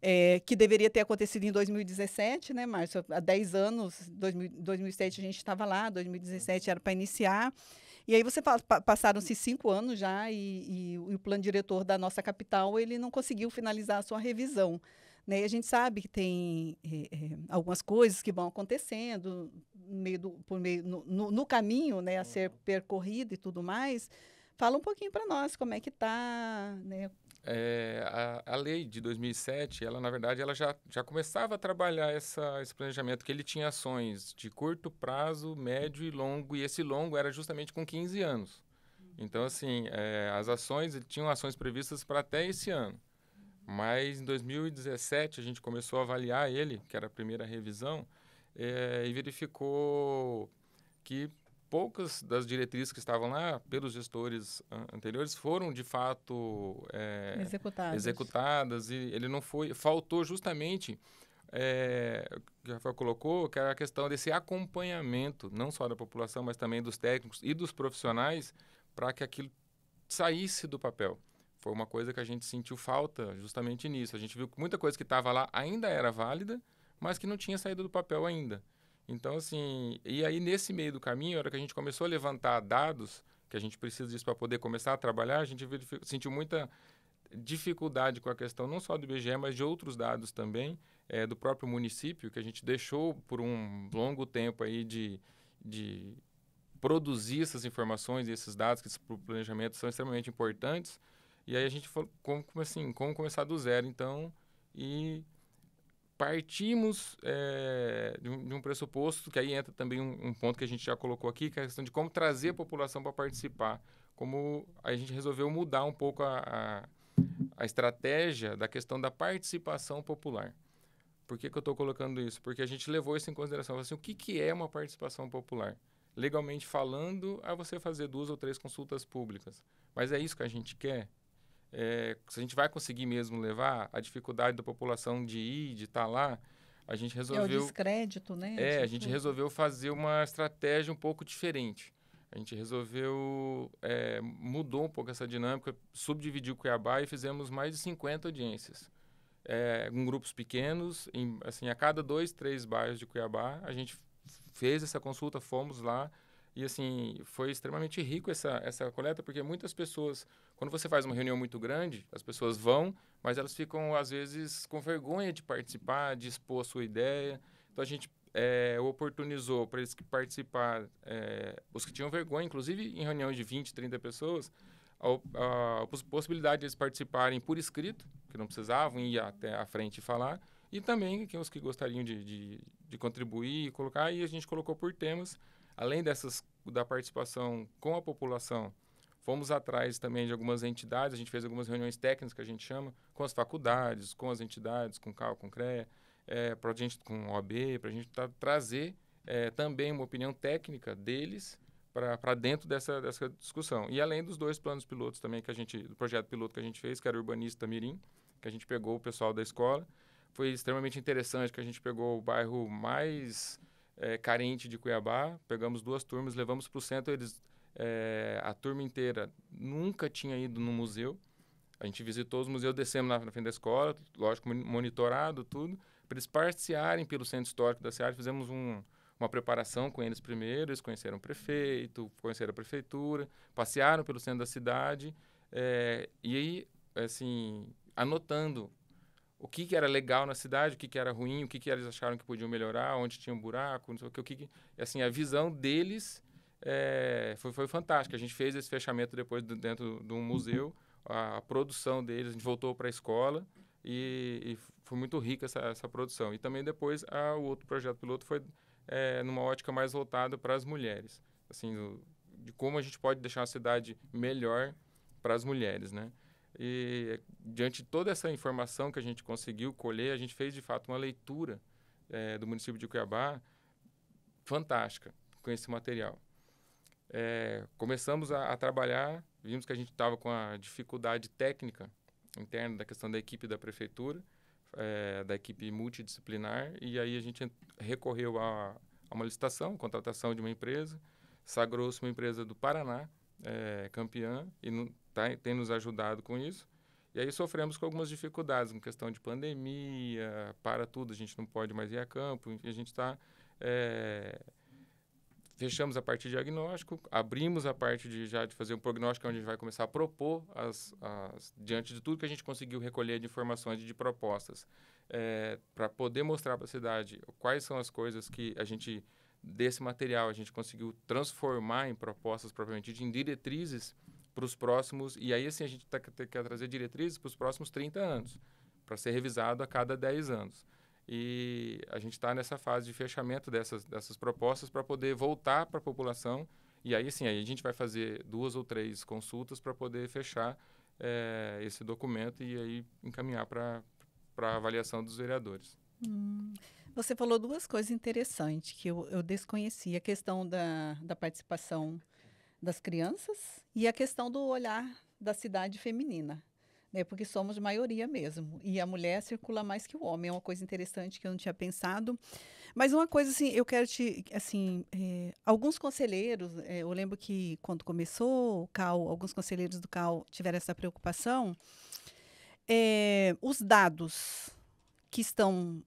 Speaker 1: É, que deveria ter acontecido em 2017, né, Márcio? Há 10 anos, 2000, 2007 a gente estava lá, 2017 era para iniciar. E aí você passaram-se cinco anos já e, e, o plano diretor da nossa capital ele não conseguiu finalizar a sua revisão. Né? E a gente sabe que tem é, algumas coisas que vão acontecendo meio do, por meio, no, no, no caminho né, a ser uhum. percorrido e tudo mais. Fala um pouquinho para nós como é que está, né?
Speaker 2: é, a, a lei de 2007, ela na verdade ela já, já começava a trabalhar essa, esse planejamento, que ele tinha ações de curto prazo, médio e longo, e esse longo era justamente com 15 anos. Então, assim, é, as ações, ele tinham ações previstas para até esse ano. Mas em 2017 a gente começou a avaliar ele, que era a primeira revisão, é, e verificou que poucas das diretrizes que estavam lá pelos gestores anteriores foram de fato é, executadas. executadas e ele não foi faltou justamente é, que o Rafael colocou que era a questão desse acompanhamento não só da população mas também dos técnicos e dos profissionais para que aquilo saísse do papel foi uma coisa que a gente sentiu falta justamente nisso a gente viu que muita coisa que estava lá ainda era válida mas que não tinha saído do papel ainda então, assim, e aí nesse meio do caminho, a hora que a gente começou a levantar dados, que a gente precisa disso para poder começar a trabalhar, a gente sentiu muita dificuldade com a questão não só do IBGE, mas de outros dados também, é, do próprio município, que a gente deixou por um longo tempo aí de, de produzir essas informações e esses dados que para o planejamento são extremamente importantes. E aí a gente falou como, assim, como começar do zero, então, e partimos é, de, um, de, um, pressuposto, que aí entra também um, um, ponto que a gente já colocou aqui, que é a questão de como trazer a população para participar. Como a gente resolveu mudar um pouco a, a, a estratégia da questão da participação popular. Por que, que eu estou colocando isso? Porque a gente levou isso em consideração. Assim, o que, que é uma participação popular? Legalmente falando, a é você fazer duas ou três consultas públicas. Mas é isso que a gente quer? é, se a gente vai conseguir mesmo levar a dificuldade da população de ir, de estar tá lá, a gente resolveu. É o descrédito, né? É, a gente resolveu fazer uma estratégia um pouco diferente. A gente resolveu, é, mudou um pouco essa dinâmica, subdividiu Cuiabá e fizemos mais de 50 audiências. É, em grupos pequenos, em, assim, a cada dois, três bairros de Cuiabá, a gente fez essa consulta, fomos lá, e assim, foi extremamente rico essa, essa coleta, porque muitas pessoas, quando você faz uma reunião muito grande, as pessoas vão, mas elas ficam, às vezes, com vergonha de participar, de expor a sua ideia. Então a gente é, oportunizou para eles que participaram, é, eh, os que tinham vergonha, inclusive em reuniões de 20, 30 pessoas, a, a, possibilidade de eles participarem por escrito, que não precisavam ir até a frente e falar, e também que os que gostariam de, de, de contribuir e colocar, e a gente colocou por temas além dessas da participação com a população, fomos atrás também de algumas entidades, a gente fez algumas reuniões técnicas que a gente chama, com as faculdades, com as entidades, com o CAL, com o CREA, é, pra gente, com o OAB, para a gente tá, trazer é, também uma opinião técnica deles para dentro dessa, dessa discussão. E além dos dois planos pilotos também que a gente, do projeto piloto que a gente fez, que era o Urbanista Mirim, que a gente pegou o pessoal da escola. Foi extremamente interessante que a gente pegou o bairro mais é, carente de Cuiabá. Pegamos duas turmas, levamos para o centro. Eles, é, a turma inteira nunca tinha ido no museu. A gente visitou os museus, descemos na, na frente da escola, lógico, monitorado tudo, para eles passearem pelo centro histórico da cidade. Fizemos um, uma preparação com eles primeiro. Eles conheceram o prefeito, conheceram a prefeitura, passearam pelo centro da cidade. É, e aí, assim, anotando o que, que era legal na cidade, o que, que era ruim, o que, que eles acharam que podiam melhorar, onde tinha um buraco, não sei o que. O que, que assim, a visão deles é, foi, foi fantástica. A gente fez esse fechamento depois do, dentro de um museu, a, a, produção deles, a gente voltou para a escola e, e, foi muito rica essa, essa produção. E também depois a, o outro projeto piloto foi é, numa ótica mais voltada para as mulheres, assim, do, de como a gente pode deixar a cidade melhor para as mulheres, né? E diante de toda essa informação que a gente conseguiu colher, a gente fez de fato uma leitura é, do município de Cuiabá fantástica com esse material. É, começamos a, a, trabalhar, vimos que a gente estava com a dificuldade técnica interna da questão da equipe da prefeitura, é, da equipe multidisciplinar, e aí a gente recorreu a, a uma licitação, contratação de uma empresa, sagrou-se uma empresa do Paraná, é, campeã, e tá, tem nos ajudado com isso. E aí sofremos com algumas dificuldades, com questão de pandemia, para tudo, a gente não pode mais ir a campo, a gente está. É, eh, fechamos a parte de diagnóstico, abrimos a parte de já de fazer um prognóstico, onde a gente vai começar a propor, as, as diante de tudo que a gente conseguiu recolher de informações e de propostas, é, eh, para poder mostrar para a cidade quais são as coisas que a gente, desse material, a gente conseguiu transformar em propostas propriamente de em diretrizes para os próximos. E aí, assim, a gente tá, quer trazer diretrizes para os próximos 30 anos, para ser revisado a cada 10 anos. E a gente está nessa fase de fechamento dessas, dessas propostas para poder voltar para a população. E aí, assim, aí a gente vai fazer duas ou três consultas para poder fechar é, esse documento e aí encaminhar para a avaliação dos vereadores.
Speaker 1: Hum. Você falou duas coisas interessantes que eu, eu desconhecia, a questão da, da participação das crianças e a questão do olhar da cidade feminina, né? Porque somos maioria mesmo e a mulher circula mais que o homem. É uma coisa interessante que eu não tinha pensado. Mas uma coisa assim, eu quero te assim, é, alguns conselheiros, é, eu lembro que quando começou o Cal, alguns conselheiros do Cal tiveram essa preocupação. É, os dados que estão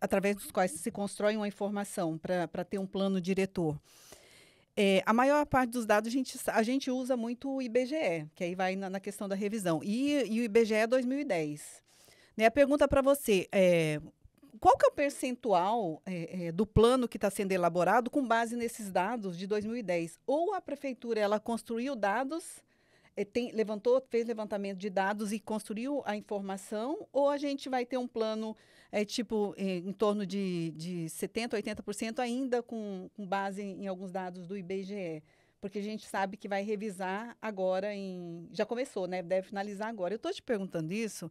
Speaker 1: através dos quais se constrói uma informação para ter um plano diretor é, a maior parte dos dados a gente, a gente usa muito o IBGE, que aí vai na, na questão da revisão. E, e o IBGE 2010. É né, a pergunta para você é qual que é o percentual é, é, do plano que está sendo elaborado com base nesses dados de 2010? Ou a prefeitura ela construiu dados eh, tem, levantou, fez levantamento de dados e construiu a informação, ou a gente vai ter um plano é, tipo em, eh, em, torno de, de 70%, 80% ainda com, com base em, em, alguns dados do IBGE? Porque a gente sabe que vai revisar agora em. Já começou, né? Deve finalizar agora. Eu estou te perguntando isso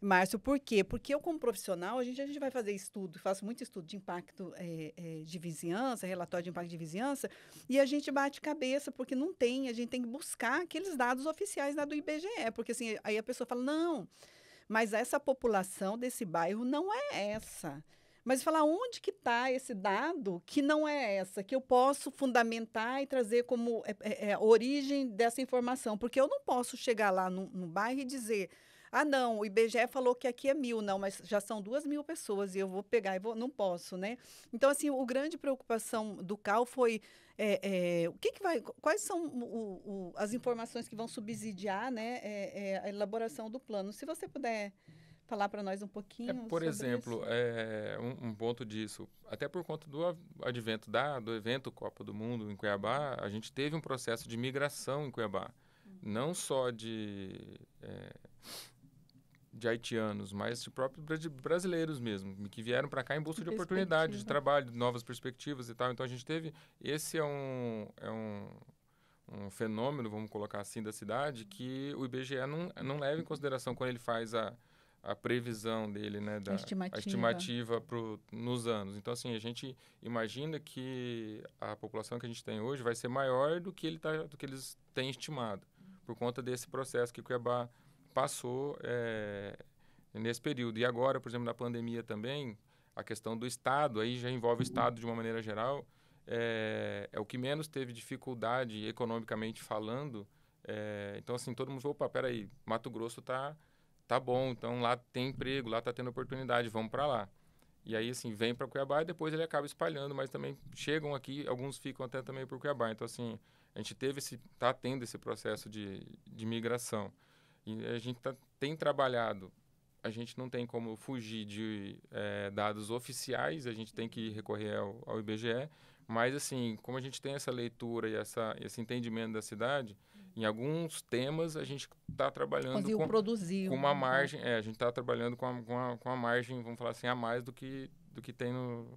Speaker 1: Márcio, por quê? Porque eu, como profissional, a gente, a gente vai fazer estudo, faço muito estudo de impacto é, é, de vizinhança, relatório de impacto de vizinhança, e a gente bate cabeça, porque não tem, a gente tem que buscar aqueles dados oficiais da do IBGE, porque assim, aí a pessoa fala, não, mas essa população desse bairro não é essa. Mas falar onde que está esse dado que não é essa, que eu posso fundamentar e trazer como é, é, origem dessa informação. Porque eu não posso chegar lá no, no bairro e dizer ah, não, o IBGE falou que aqui é mil, não, mas já são duas mil pessoas e eu vou pegar e vou, não posso, né? Então, assim, o grande preocupação do CAL foi é, é, o que, que, vai, quais são o, o, as informações que vão subsidiar né, é, a elaboração do plano. Se você puder falar para nós um é, pouquinho. É, por exemplo,
Speaker 2: é, um, um, ponto disso, até por conta do advento da, do evento Copa do Mundo em Cuiabá, a gente teve um processo de migração em Cuiabá, hum. não só de é, de haitianos, mas de próprios brasileiros mesmo, que vieram para cá em busca de oportunidade de trabalho, de novas perspectivas e tal. Então a gente teve. Esse é um, é um, um fenômeno, vamos colocar assim, da cidade, que o IBGE não, não leva em consideração quando ele faz a, a previsão dele, né, da a estimativa, a estimativa pro, nos anos. Então, assim, a gente imagina que a população que a gente tem hoje vai ser maior do que, ele tá, do que eles têm estimado, por conta desse processo que Cuiabá passou é, nesse período. E agora, por exemplo, na pandemia também, a questão do Estado, aí já envolve o Estado de uma maneira geral, é, é o que menos teve dificuldade economicamente falando. É, então, assim, todo mundo falou, opa, peraí, Mato Grosso tá, tá bom, então lá tem emprego, lá tá tendo oportunidade, vamos para lá. E aí, assim, vem para Cuiabá e depois ele acaba espalhando, mas também chegam aqui, alguns ficam até também por Cuiabá. Então, assim, a gente teve esse, tá tendo esse processo de, de migração. E a gente tá, tem trabalhado, a gente não tem como fugir de é, dados oficiais, a gente tem que recorrer ao, ao, IBGE, mas assim, como a gente tem essa leitura e essa, esse entendimento da cidade, em alguns temas a gente está trabalhando com, produzir, com uma margem, é, a gente está trabalhando com uma com, com a margem, vamos falar assim, a mais do que, do que tem no,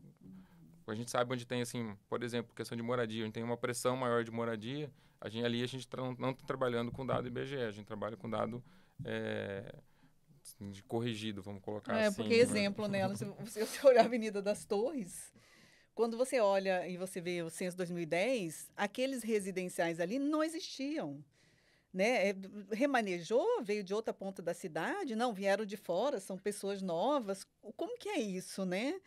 Speaker 2: a gente sabe onde tem, assim, por exemplo, questão de moradia, onde tem uma pressão maior de moradia, a gente, ali a gente tra não está trabalhando com dado IBGE, a gente trabalha com dado é, assim, de corrigido, vamos colocar é, assim. É, porque né? exemplo,
Speaker 1: né? Se você olhar a Avenida das Torres, quando você olha e você vê o censo 2010, aqueles residenciais ali não existiam. Né? É, remanejou, veio de outra ponta da cidade, não, vieram de fora, são pessoas novas. Como que é isso, né?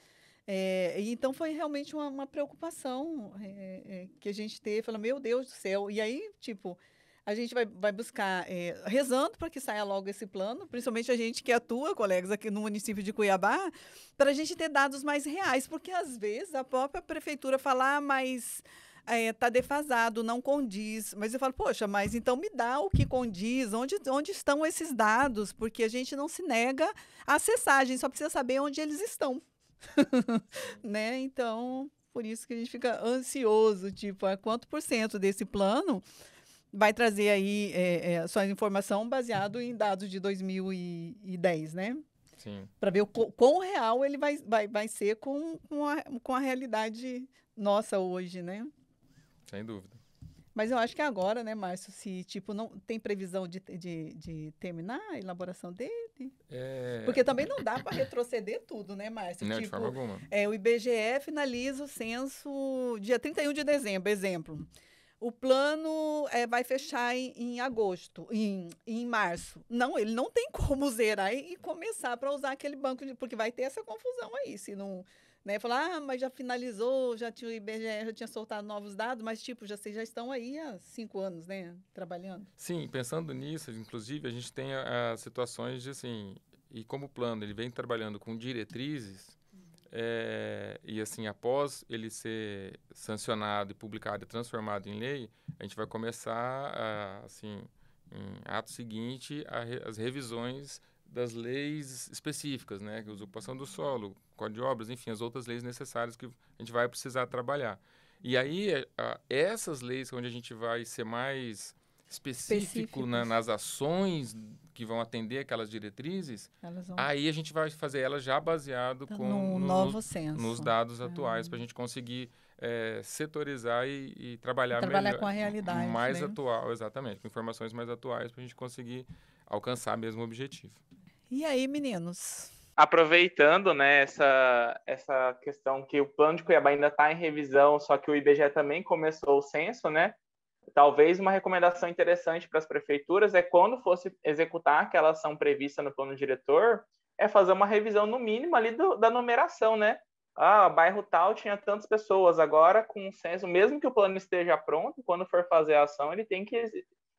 Speaker 1: É, então foi realmente uma, uma preocupação é, é, que a gente teve, falou, meu Deus do céu. E aí, tipo, a gente vai, vai buscar, rezando para que saia logo esse plano, principalmente a gente que atua, colegas, aqui no município de Cuiabá, para a gente ter dados mais reais, porque às vezes a própria prefeitura fala, ah, mas está defasado, não condiz. Mas eu falo, poxa, mas então me dá o que condiz, onde, onde estão esses dados? Porque a gente não se nega a acessar, a gente só precisa saber onde eles estão. né? Então, por isso que a gente fica ansioso, tipo, a quanto por cento desse plano vai trazer aí é, é, sua informação baseado em dados de 2010, né? Sim. Para ver o quão real ele vai, vai, vai ser com, com, a, com a realidade nossa hoje, né? Sem dúvida. Mas eu acho que agora, né, Márcio, se tipo, não tem previsão de, de, de terminar a elaboração dele.
Speaker 2: É... Porque também
Speaker 1: não dá para retroceder tudo, né, Márcio? Não, tipo, de forma alguma. É, o IBGE finaliza o censo dia 31 de dezembro, exemplo. O plano é, vai fechar em, em, agosto, em, em março. Não, ele não tem como zerar e, e começar para usar aquele banco, de, porque vai ter essa confusão aí, se não né? Falar, ah, mas já finalizou, já tinha o IBGE, já tinha soltado novos dados, mas tipo, já, vocês já estão aí há cinco anos, né? Trabalhando.
Speaker 2: Sim, pensando nisso, inclusive, a gente tem as situações de assim, e como o plano ele vem trabalhando com diretrizes, é, e assim, após ele ser sancionado e publicado e transformado em lei, a gente vai começar, a, assim, em ato seguinte, a, as revisões das leis específicas, né? Que é usurpação do solo, código de obras, enfim, as outras leis necessárias que a gente vai precisar trabalhar. E aí, é, essas leis é onde a gente vai ser mais específico na, nas ações que vão atender aquelas diretrizes, vão... aí a gente vai fazer elas já baseado então, com no, novo nos, censo. nos dados atuais, é. para a gente conseguir é, setorizar e, e trabalhar, trabalhar melhor, com a realidade. Mais né? atual, exatamente, com informações mais atuais para a gente conseguir alcançar mesmo o objetivo.
Speaker 1: E aí, meninos?
Speaker 2: Aproveitando
Speaker 4: né, essa, essa questão que o plano de Cuiabá ainda está em revisão, só que o IBGE também começou o censo, né? Talvez uma recomendação interessante para as prefeituras é quando fosse executar aquela ação prevista no plano diretor, é fazer uma revisão no mínimo ali do, da numeração, né? Ah, bairro tal tinha tantas pessoas, agora com o censo, mesmo que o plano esteja pronto, quando for fazer a ação, ele tem que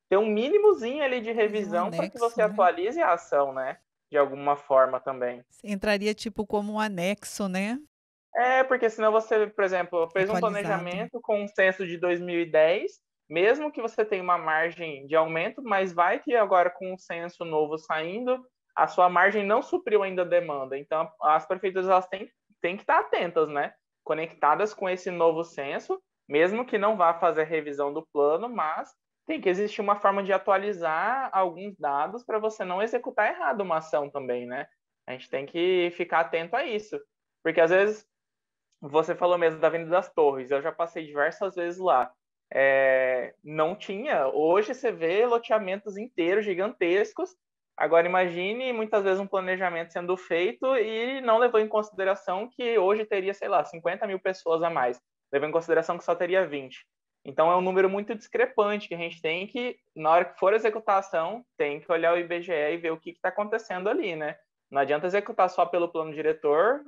Speaker 4: ter um mínimozinho ali de revisão um para que você né? atualize a ação, né? de alguma forma também.
Speaker 1: Entraria tipo como um anexo, né?
Speaker 4: É, porque senão você, por exemplo, fez Equalizado. um planejamento com um censo de 2010, mesmo que você tenha uma margem de aumento, mas vai que agora com um censo novo saindo, a sua margem não supriu ainda a demanda. Então, as prefeituras elas têm, têm que estar atentas, né? Conectadas com esse novo censo, mesmo que não vá fazer revisão do plano, mas tem que existir uma forma de atualizar alguns dados para você não executar errado uma ação também, né? A gente tem que ficar atento a isso. Porque às vezes, você falou mesmo da Avenida das Torres, eu já passei diversas vezes lá. É, não tinha. Hoje você vê loteamentos inteiros, gigantescos. Agora imagine muitas vezes um planejamento sendo feito e não levou em consideração que hoje teria, sei lá, 50 mil pessoas a mais. Levou em consideração que só teria 20. Então é um número muito discrepante que a gente tem que, na hora que for executar a ação, tem que olhar o IBGE e ver o que está acontecendo ali, né? Não adianta executar só pelo plano diretor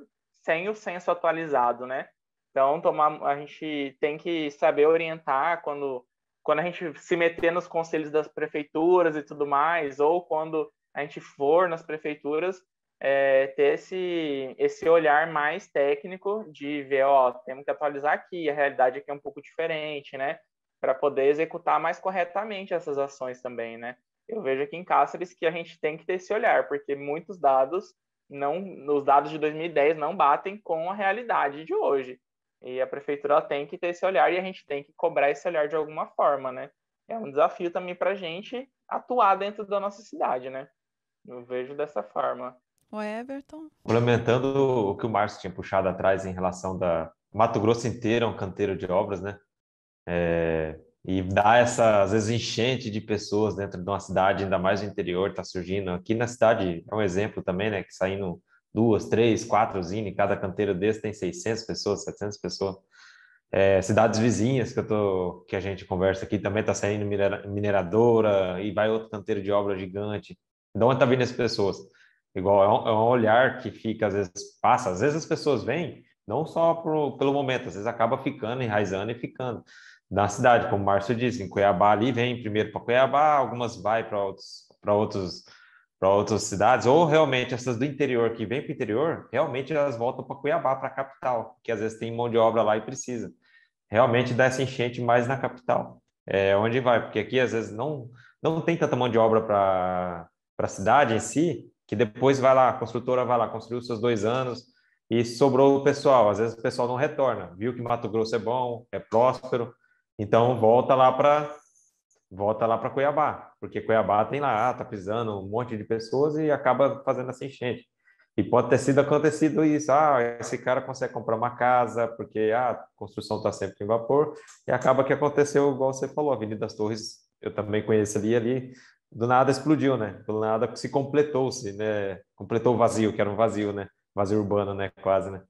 Speaker 4: sem o censo atualizado, né? Então tomar, a gente tem que saber orientar quando, quando a gente se meter nos conselhos das prefeituras e tudo mais, ou quando a gente for nas prefeituras, é, ter esse, esse olhar mais técnico de ver, ó, temos que atualizar aqui, a realidade aqui é um pouco diferente, né? Para poder executar mais corretamente essas ações também, né? Eu vejo aqui em Cáceres que a gente tem que ter esse olhar, porque muitos dados não, os dados de 2010 não batem com a realidade de hoje. E a prefeitura tem que ter esse olhar e a gente tem que cobrar esse olhar de alguma forma, né? É um desafio também para a gente atuar dentro da nossa cidade, né? Eu vejo dessa forma
Speaker 3: o Everton. Complementando o que o Márcio tinha puxado atrás em relação da Mato Grosso inteiro é um canteiro de obras, né? É... E dá essa, às vezes, enchente de pessoas dentro de uma cidade, ainda mais no interior, está surgindo. Aqui na cidade é um exemplo também, né? Que saindo duas, três, quatro usinas, cada canteiro desse tem 600 pessoas, 700 pessoas. É, cidades vizinhas que, eu tô, que a gente conversa aqui também está saindo minera, mineradora e vai outro canteiro de obra gigante. De então, onde está vindo as pessoas? Igual é um, é um, olhar que fica, às vezes, passa. Às vezes as pessoas vêm, não só pelo momento, às vezes acaba ficando, enraizando e ficando na cidade, como o Márcio disse, em Cuiabá ali, vem primeiro para Cuiabá, algumas vai para outros, para outros para outras cidades, ou realmente essas do interior que vêm para o interior, realmente elas voltam para Cuiabá, para a capital, que às vezes tem mão de obra lá e precisa. Realmente dá essa enchente mais na capital, é, onde vai, porque aqui às vezes não, não tem tanta mão de obra para a cidade em si, que depois vai lá, a construtora vai lá, construiu seus dois anos e sobrou o pessoal. Às vezes o pessoal não retorna, viu que Mato Grosso é bom, é próspero, então volta lá para volta lá para Cuiabá, porque Cuiabá tem lá, tá pisando um monte de pessoas e acaba fazendo essa enchente. E pode ter sido acontecido isso, ah, esse cara consegue comprar uma casa, porque ah, a construção está sempre em vapor, e acaba que aconteceu igual você falou, a Avenida das Torres, eu também conheço ali, ali do nada explodiu, né? Do nada se completou-se, né? Completou o vazio, que era um vazio, né? Vazio urbano, né? Quase, né?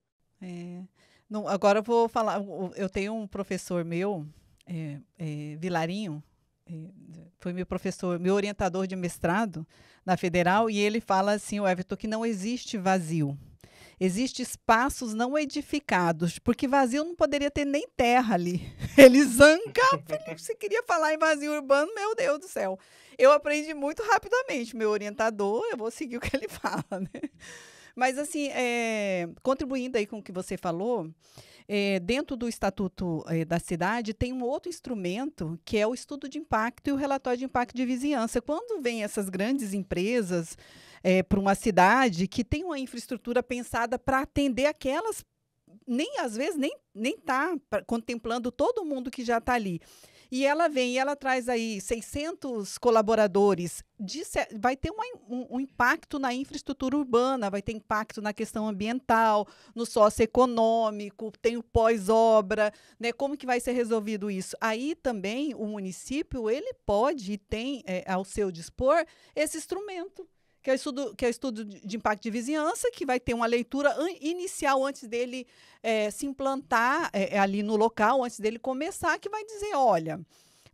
Speaker 1: É. Não, agora eu vou falar. Eu tenho um professor meu, é, é, Vilarinho, é, foi meu professor, meu orientador de mestrado na federal, e ele fala assim, o Everton, que não existe vazio. Existem espaços não edificados, porque vazio não poderia ter nem terra ali. Ele zanca, se queria falar em vazio urbano, meu Deus do céu. Eu aprendi muito rapidamente, meu orientador, eu vou seguir o que ele fala, né? Mas, assim, é, contribuindo aí com o que você falou, é, dentro do Estatuto é, da Cidade tem um outro instrumento, que é o estudo de impacto e o relatório de impacto de vizinhança. Quando vêm essas grandes empresas, é, eh, para uma cidade que tem uma infraestrutura pensada para atender aquelas nem às vezes nem nem tá pra, contemplando todo mundo que já está ali. E ela vem e ela traz aí 600 colaboradores. De, vai ter uma, um, um, impacto na infraestrutura urbana, vai ter impacto na questão ambiental, no socioeconômico, tem o pós-obra, né? Como que vai ser resolvido isso? Aí também o município ele pode e tem é, ao seu dispor esse instrumento que é o estudo, que é o estudo de impacto de vizinhança, que vai ter uma leitura inicial antes dele é, se implantar é, ali no local, antes dele começar, que vai dizer, olha,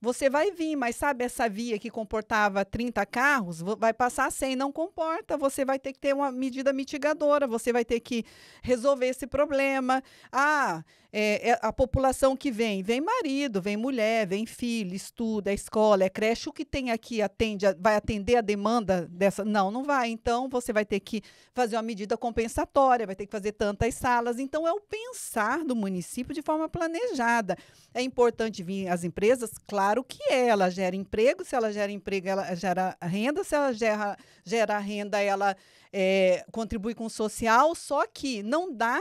Speaker 1: você vai vir, mas sabe essa via que comportava 30 carros, vai passar 100, não comporta, você vai ter que ter uma medida mitigadora, você vai ter que resolver esse problema. Ah, é, é, a população que vem, vem marido, vem mulher, vem filho, estuda, é escola, é creche, o que tem aqui atende, vai atender a demanda dessa? Não, não vai. Então você vai ter que fazer uma medida compensatória, vai ter que fazer tantas salas. Então é o pensar do município de forma planejada. É importante vir as empresas, claro claro que é, ela gera emprego, se ela gera emprego, ela gera renda, se ela gera, gera renda, ela é, contribui com o social, só que não dá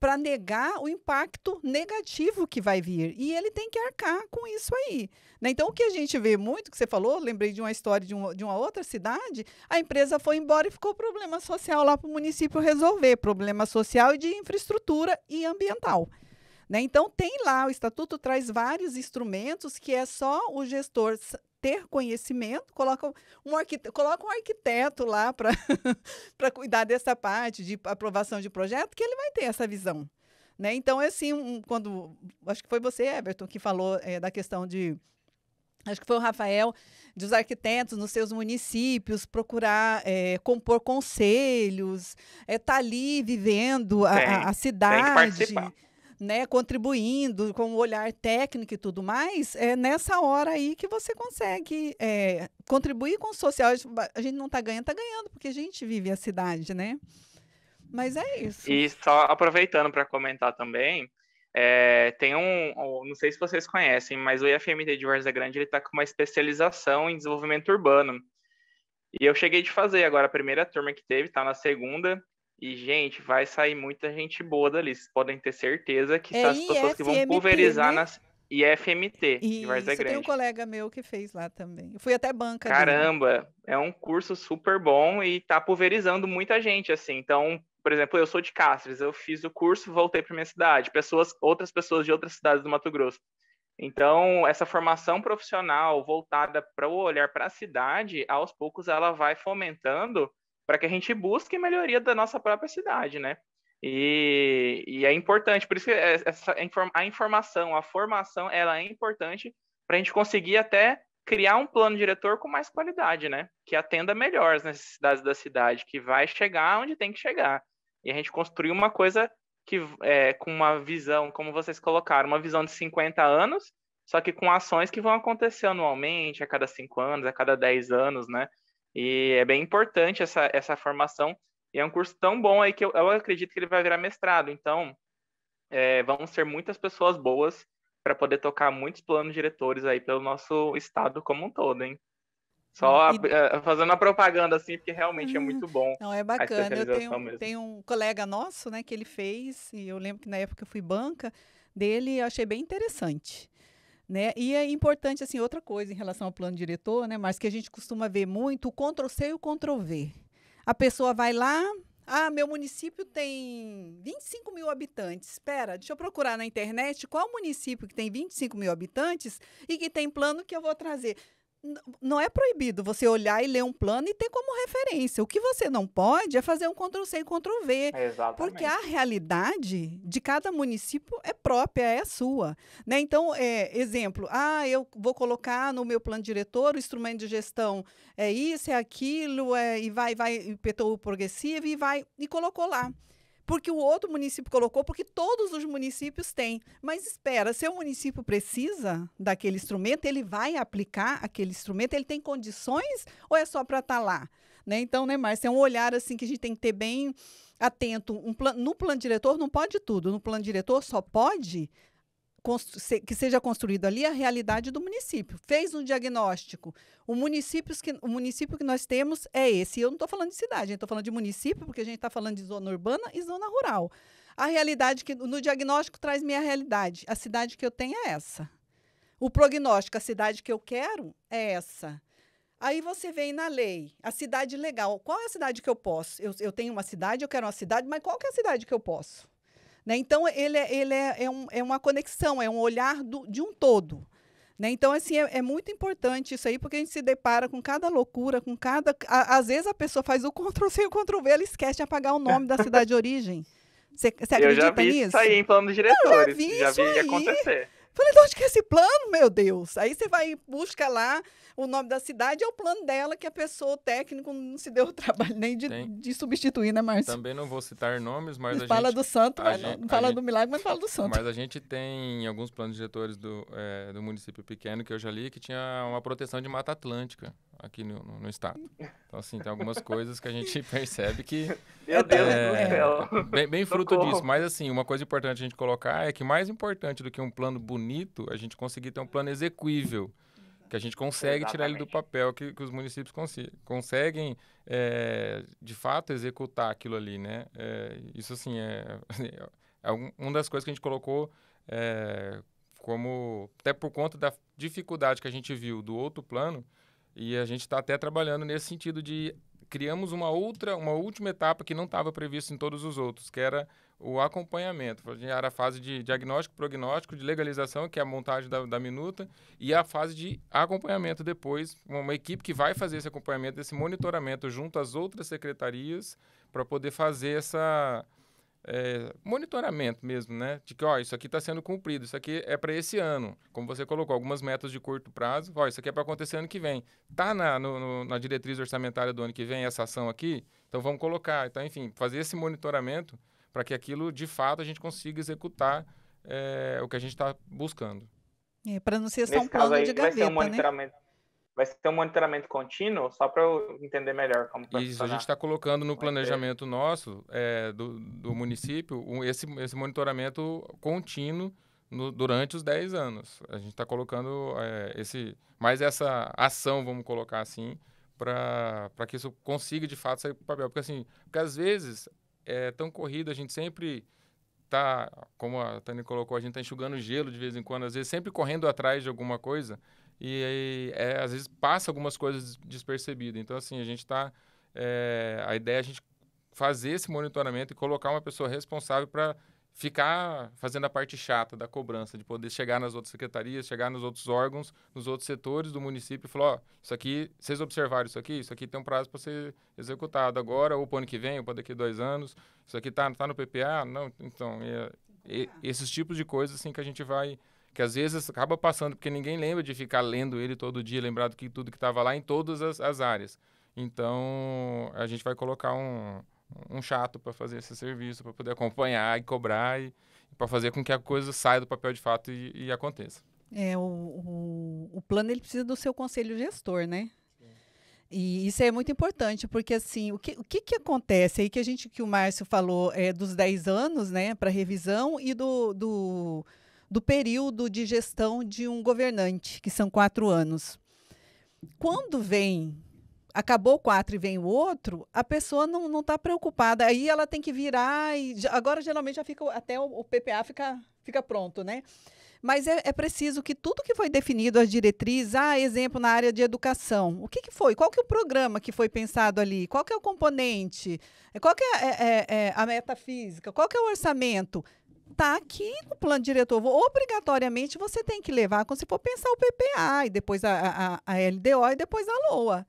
Speaker 1: para negar o impacto negativo que vai vir. E ele tem que arcar com isso aí. Né? Então, o que a gente vê muito, que você falou, lembrei de uma história de, um, de uma outra cidade, a empresa foi embora e ficou problema social lá para o município resolver, problema social e de infraestrutura e ambiental. Né? Então, tem lá, o estatuto traz vários instrumentos que é só o gestor ter conhecimento, coloca um, arquiteto, coloca um arquiteto lá para cuidar dessa parte de aprovação de projeto, que ele vai ter essa visão. Né? Então, é assim, um, quando. Acho que foi você, Everton, que falou é, da questão de. Acho que foi o Rafael, dos arquitetos nos seus municípios, procurar é, compor conselhos, estar eh, é, tá ali vivendo a, tem, a cidade. Tem que participar né, contribuindo com o olhar técnico e tudo mais, é nessa hora aí que você consegue é, contribuir com o social. A gente não está ganhando, está ganhando, porque a gente vive a cidade, né? Mas é isso.
Speaker 4: E só aproveitando para comentar também, é, tem um, não sei se vocês conhecem, mas o IFMT de Varza é Grande ele está com uma especialização em desenvolvimento urbano. E eu cheguei de fazer agora a primeira turma que teve, está na segunda, e, gente, vai sair muita gente boa dali. Vocês podem ter certeza que é são as pessoas que vão pulverizar né? nas. IFMT, Isso, de Varza Grande. Tem um
Speaker 1: colega meu que fez lá também. Eu fui até banca. Caramba,
Speaker 4: é um curso super bom e tá pulverizando muita gente, assim. Então, por exemplo, eu sou de Cáceres, eu fiz o curso, voltei para minha cidade. Pessoas, outras pessoas de outras cidades do Mato Grosso. Então, essa formação profissional voltada para o olhar para a cidade, aos poucos ela vai fomentando para que a gente busque melhoria da nossa própria cidade, né? E, e é importante, por isso que é, essa, a informação, a formação, ela é importante para a gente conseguir até criar um plano diretor com mais qualidade, né? Que atenda melhor as necessidades da cidade, que vai chegar onde tem que chegar. E a gente construir uma coisa que é, com uma visão, como vocês colocaram, uma visão de 50 anos, só que com ações que vão acontecer anualmente, a cada 5 anos, a cada 10 anos, né? E é bem importante essa, essa formação. E é um curso tão bom aí que eu, eu acredito que ele vai virar mestrado. Então, é, vão ser muitas pessoas boas para poder tocar muitos planos diretores aí pelo nosso estado como um todo, hein? Só hum, e... É, fazendo a propaganda, assim, porque realmente é hum, muito bom. Não, é bacana. Eu tenho, tenho,
Speaker 1: um colega nosso, né, que ele fez, e eu lembro que na época eu fui banca dele, eu achei bem interessante. Né? E é importante, assim, outra coisa em relação ao plano diretor, né, mas que a gente costuma ver muito, o Ctrl-C e o Ctrl-V. A pessoa vai lá, ah, meu município tem 25 mil habitantes. Espera, deixa eu procurar na internet qual município que tem 25 mil habitantes e que tem plano que eu vou trazer não é proibido você olhar e ler um plano e ter como referência. O que você não pode é fazer um Ctrl-C e Ctrl-V. Exatamente. Porque a realidade de cada município é própria, é sua. Né? Então, é, exemplo, ah, eu vou colocar no meu plano diretor o instrumento de gestão é isso, é aquilo, é, e vai, vai, PTU progressivo, e vai, e colocou lá porque o outro município colocou, porque todos os municípios têm. Mas espera, se o município precisa daquele instrumento, ele vai aplicar aquele instrumento, ele tem condições ou é só para estar tá lá? Né? Então, né, Márcia, é um olhar assim que a gente tem que ter bem atento. Um plan... no plano diretor não pode tudo, no plano diretor só pode que seja construído ali a realidade do município. Fez um diagnóstico. O município que, o município que nós temos é esse. Eu não estou falando de cidade, estou falando de município, porque a gente está falando de zona urbana e zona rural. A realidade que no diagnóstico traz minha realidade. A cidade que eu tenho é essa. O prognóstico, a cidade que eu quero é essa. Aí você vem na lei, a cidade legal. Qual é a cidade que eu posso? Eu, eu tenho uma cidade, eu quero uma cidade, mas qual é a cidade que eu posso? Né? Então, ele, é, ele é, é, um, é, uma conexão, é um olhar do, de um todo. Né? Então, assim, é, é, muito importante isso aí, porque a gente se depara com cada loucura, com cada. A, às vezes a pessoa faz o Ctrl-C e o Ctrl-V, ela esquece de apagar o nome da cidade de origem. Você acredita nisso? Eu já vi nisso? isso aí em plano diretores. Eu já vi, já vi acontecer. Falei, de onde que é esse plano, meu Deus? Aí você vai e busca lá o nome da cidade, é o plano dela, que a pessoa, o técnico, não se deu o trabalho nem de, de substituir, né, Márcio? Também
Speaker 2: não vou citar nomes, mas a a fala do santo, mas gente, não fala gente, do milagre, mas fala do santo. Mas a gente tem alguns planos diretores do, é, do município pequeno que eu já li que tinha uma proteção de Mata Atlântica aqui no, no, estado. Então, assim, tem algumas coisas que a gente percebe que. Meu Deus é, do céu! Bem, bem fruto disso. Mas, assim, uma coisa importante a gente colocar é que mais importante do que um plano bonito, a gente conseguir ter um plano execuível. Que a gente consegue Exatamente. tirar ele do papel, que, que os municípios conseguem, é, de fato, executar aquilo ali, né? É, isso, assim, é, assim, é uma das coisas que a gente colocou é, como até por conta da dificuldade que a gente viu do outro plano, e a gente está até trabalhando nesse sentido de criamos uma outra, uma última etapa que não estava prevista em todos os outros, que era o acompanhamento. Era a fase de diagnóstico, prognóstico, de legalização, que é a montagem da, da minuta, e a fase de acompanhamento depois, uma equipe que vai fazer esse acompanhamento, esse monitoramento junto às outras secretarias, para poder fazer essa, é, monitoramento mesmo, né? De que, ó, isso aqui está sendo cumprido, isso aqui é para esse ano. Como você colocou, algumas metas de curto prazo, ó, isso aqui é para acontecer ano que vem. Tá na, na diretriz orçamentária do ano que vem essa ação aqui? Então vamos colocar. Então, enfim, fazer esse monitoramento para que aquilo, de fato, a gente consiga executar é, o que a gente está buscando.
Speaker 1: É, para não ser só um plano aí,
Speaker 4: de gaveta, vai ser um né? monitoramento vai ser um monitoramento contínuo só para eu entender melhor como Isso, a gente está colocando no planejamento
Speaker 2: nosso é, do, do município um, esse, esse monitoramento contínuo no, durante os 10 anos. A gente está colocando é, esse mais essa ação, vamos colocar assim, para que isso consiga de fato sair para o papel. Porque assim, porque às vezes é tão corrido, a gente sempre está como a Tânia colocou, a gente está enxugando gelo de vez em quando, às vezes sempre correndo atrás de alguma coisa e, é, às vezes passa algumas coisas despercebidas. Então, assim, a gente está. É, a ideia é a gente fazer esse monitoramento e colocar uma pessoa responsável para ficar fazendo a parte chata da cobrança, de poder chegar nas outras secretarias, chegar nos outros órgãos, nos outros setores do município e falar: ó, isso aqui, vocês observaram isso aqui? Isso aqui tem um prazo para ser executado agora, ou para o ano que vem, ou para daqui a dois anos. Isso aqui está tá no PPA? Não, então. É, esses tipos de coisas assim que a gente vai que às vezes acaba passando, porque ninguém lembra de ficar lendo ele todo dia, lembrado que tudo que estava lá em todas as, as, áreas. Então, a gente vai colocar um, um chato para fazer esse serviço, para poder acompanhar e cobrar, e, para fazer com que a coisa saia do papel de fato e, e aconteça.
Speaker 1: É, o, o, o plano ele precisa do seu conselho gestor, né? E isso é muito importante, porque assim, o que, o que, que acontece aí que a gente que o Márcio falou é, dos 10 anos, né, para revisão e do, do do período de gestão de um governante, que são quatro anos. Quando vem acabou quatro e vem o outro, a pessoa não não está preocupada. Aí ela tem que virar e agora geralmente já fica até o, o PPA fica fica pronto, né? Mas é, é, preciso que tudo que foi definido as diretrizes, ah, exemplo na área de educação, o que, que foi? Qual que é o programa que foi pensado ali? Qual que é o componente? Qual que é, é, é, é a metafísica? Qual que é o orçamento? tá aqui no plano diretor. Obrigatoriamente você tem que levar quando você for pensar o PPA, e depois a, a, a LDO e depois a LOA.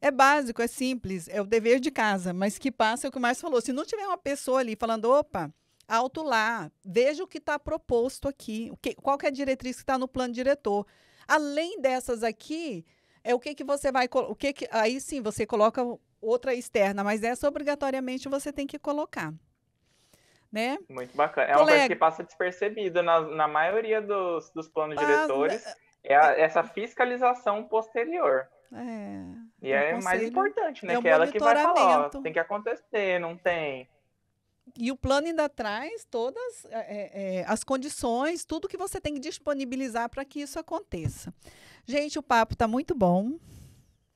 Speaker 1: É básico, é simples, é o dever de casa, mas que passa é o que mais falou. Se não tiver uma pessoa ali falando, opa, alto lá, veja o que está proposto aqui, o que, qual que é a diretriz que está no plano diretor. Além dessas aqui, é o que, que você vai. O que, que aí sim você coloca outra externa, mas essa obrigatoriamente você tem que colocar né?
Speaker 4: Muito bacana. É Colega. uma coisa que passa despercebida na, na maioria dos, dos planos ah, diretores, é, é a, é. essa fiscalização posterior. É, e é, é mais importante, né? É que é ela que vai falar, ó, tem que acontecer, não tem.
Speaker 1: E o plano ainda traz todas é, é, as condições, tudo que você tem que disponibilizar para que isso aconteça. Gente, o papo está muito bom.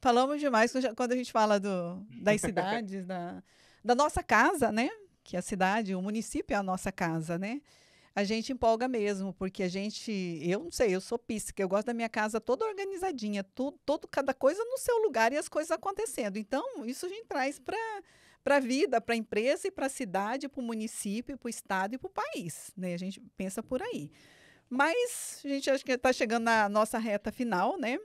Speaker 1: Falamos demais quando a gente fala do, das cidades, da, da nossa casa, né? que a cidade, o município é a nossa casa, né? A gente empolga mesmo, porque a gente, eu não sei, eu sou píssica, eu gosto da minha casa toda organizadinha, tudo, todo, cada coisa no seu lugar e as coisas acontecendo. Então, isso a gente traz para para a vida, para a empresa e para a cidade, para o município, para o estado e para o país. Né? A gente pensa por aí. Mas a gente acho que está chegando na nossa reta final, né?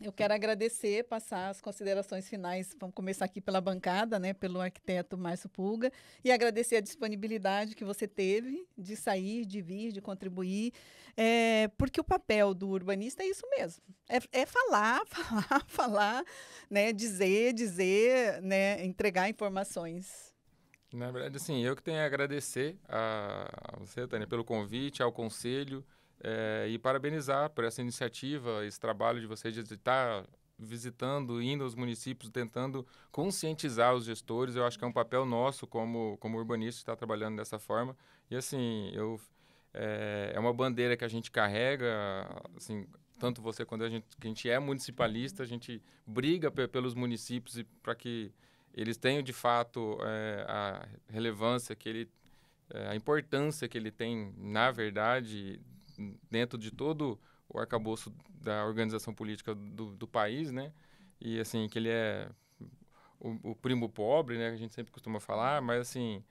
Speaker 1: eu quero agradecer, passar as considerações finais. Vamos começar aqui pela bancada, né, pelo arquiteto Márcio Pulga, e agradecer a disponibilidade que você teve de sair, de vir, de contribuir, é, porque o papel do urbanista é isso mesmo: é, é falar, falar, falar, né, dizer, dizer, né, entregar informações.
Speaker 2: Na verdade, assim, eu que tenho a agradecer a você, Tânia, pelo convite, ao conselho é, e parabenizar por essa iniciativa, esse trabalho de vocês de estar visitando, indo aos municípios, tentando conscientizar os gestores. Eu acho que é um papel nosso como, como urbanista estar trabalhando dessa forma. E assim, eu, é, é uma bandeira que a gente carrega, assim, tanto você quanto a gente, que a gente é municipalista, a gente briga pelos municípios para que eles tenham de fato é, a relevância que ele, é, a importância que ele tem na verdade dentro de todo o arcabouço da organização política do, do país, né? E, assim, que ele é o, o, primo pobre, né? Que a gente sempre costuma falar, mas, assim,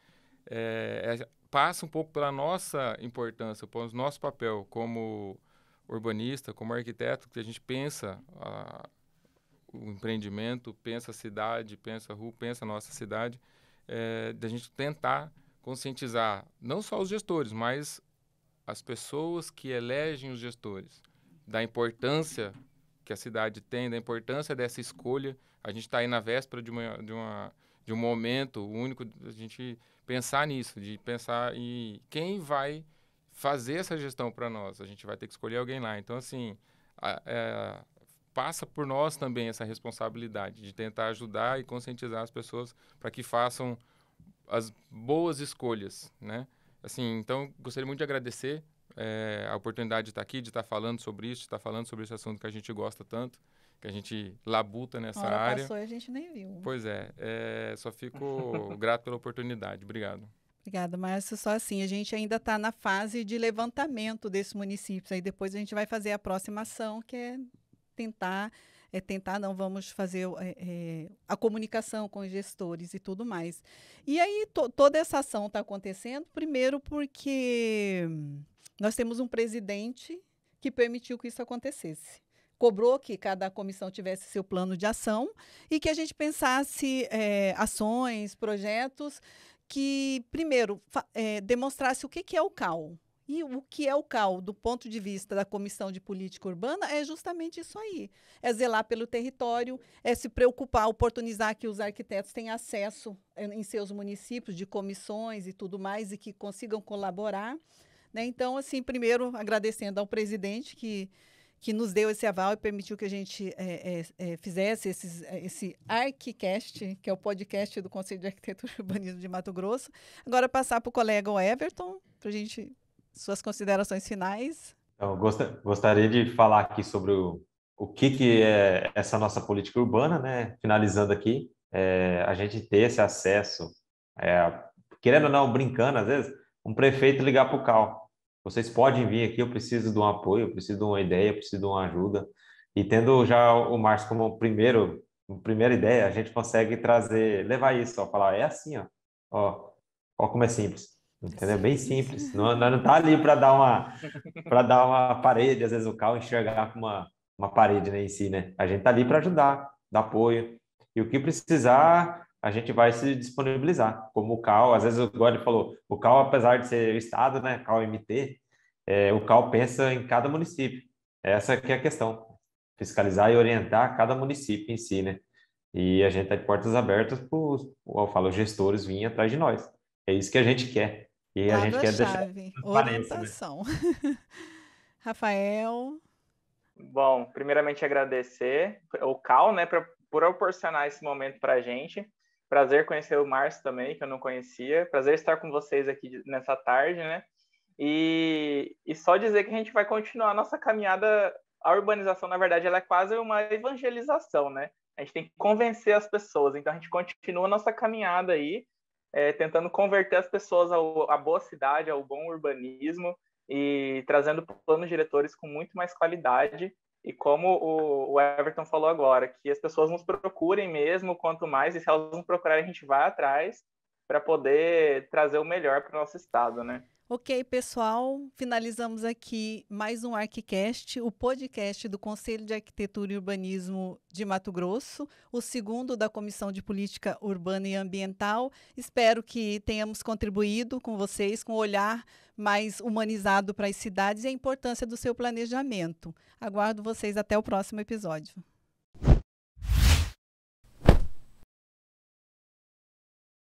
Speaker 2: é, é, passa um pouco pela nossa importância, pelo nosso papel como urbanista, como arquiteto, que a gente pensa a, ah, o empreendimento, pensa a cidade, pensa a rua, pensa a nossa cidade, é, da gente tentar conscientizar não só os gestores, mas as pessoas que elegem os gestores, da importância que a cidade tem, da importância dessa escolha. A gente está aí na véspera de, uma, de, uma, de um momento único, a gente pensar nisso, de pensar em quem vai fazer essa gestão para nós. A gente vai ter que escolher alguém lá. Então, assim, a, a, é, passa por nós também essa responsabilidade de tentar ajudar e conscientizar as pessoas para que façam as boas escolhas, né? Assim, então, gostaria muito de agradecer é, a oportunidade de estar aqui, de estar falando sobre isso, de estar falando sobre esse assunto que a gente gosta tanto, que a gente labuta nessa Hora área. Passou e a gente nem viu. Pois é, é só fico grato pela oportunidade. Obrigado.
Speaker 1: Obrigada, Márcio. Só assim, a gente ainda está na fase de levantamento desses municípios. Aí depois a gente vai fazer a próxima ação, que é tentar é, tentar, não, vamos fazer é, é, a comunicação com os gestores e tudo mais. E aí to, toda essa ação está acontecendo, primeiro porque nós temos um presidente que permitiu que isso acontecesse cobrou que cada comissão tivesse seu plano de ação e que a gente pensasse é, ações, projetos que, primeiro, é, demonstrasse o que, que é o CAL. E o que é o CAL, do ponto de vista da Comissão de Política Urbana, é justamente isso aí. É zelar pelo território, é se preocupar, oportunizar que os arquitetos tenham acesso em seus municípios de comissões e tudo mais e que consigam colaborar. Né? Então, assim, primeiro agradecendo ao presidente que, que nos deu esse aval e permitiu que a gente é, é, é, fizesse esses, eh, esse ArcCast, que é o podcast do Conselho de Arquitetura e Urbanismo de Mato Grosso. Agora passar para o colega Everton, para a gente suas considerações finais.
Speaker 3: Eu então, gostaria de falar aqui sobre o, o que, que é essa nossa política urbana, né? Finalizando aqui, é, a gente ter esse acesso, é, querendo ou não, brincando às vezes, um prefeito ligar para o CAL. Vocês podem vir aqui, eu preciso de um apoio, eu preciso de uma ideia, eu preciso de uma ajuda. E tendo já o Márcio como primeiro, primeira ideia, a gente consegue trazer, levar isso, ó, falar, é assim, ó, ó, ó como é simples. Entendeu? Bem simples. Não, não tá ali para dar uma para dar uma parede, às vezes o carro enxergar com uma, uma parede né, em si, né? A gente tá ali para ajudar, dar apoio. E o que precisar, a gente vai se disponibilizar. Como o CAL, às vezes o Gordon falou, o CAL, apesar de ser o Estado, né, CAL MT, é, o CAL pensa em cada município. Essa que é a questão. Fiscalizar e orientar cada município em si, né? E a gente tá de portas abertas para, os gestores virem atrás de nós. É isso que a gente quer. E a gente quer deixar.
Speaker 1: Né? Orientação. Né? Rafael.
Speaker 4: Bom, primeiramente agradecer o Cal, né, pra, por proporcionar esse momento para a gente. Prazer conhecer o Márcio também, que eu não conhecia. Prazer estar com vocês aqui nessa tarde, né? E, e só dizer que a gente vai continuar a nossa caminhada. A urbanização, na verdade, ela é quase uma evangelização, né? A gente tem que convencer as pessoas. Então, a gente continua a nossa caminhada aí é, tentando converter as pessoas ao, à boa cidade, ao bom urbanismo e trazendo planos diretores com muito mais qualidade. E como o, o Everton falou agora, que as pessoas nos procurem mesmo, quanto mais, e se elas nos procurarem, a gente vai atrás para poder trazer o melhor para o nosso estado, né?
Speaker 1: Ok, pessoal, finalizamos aqui mais um ArquiCast, o podcast do Conselho de Arquitetura e Urbanismo de Mato Grosso, o segundo da Comissão de Política Urbana e Ambiental. Espero que tenhamos contribuído com vocês com um olhar mais humanizado para as cidades e a importância do seu planejamento. Aguardo vocês até o próximo episódio.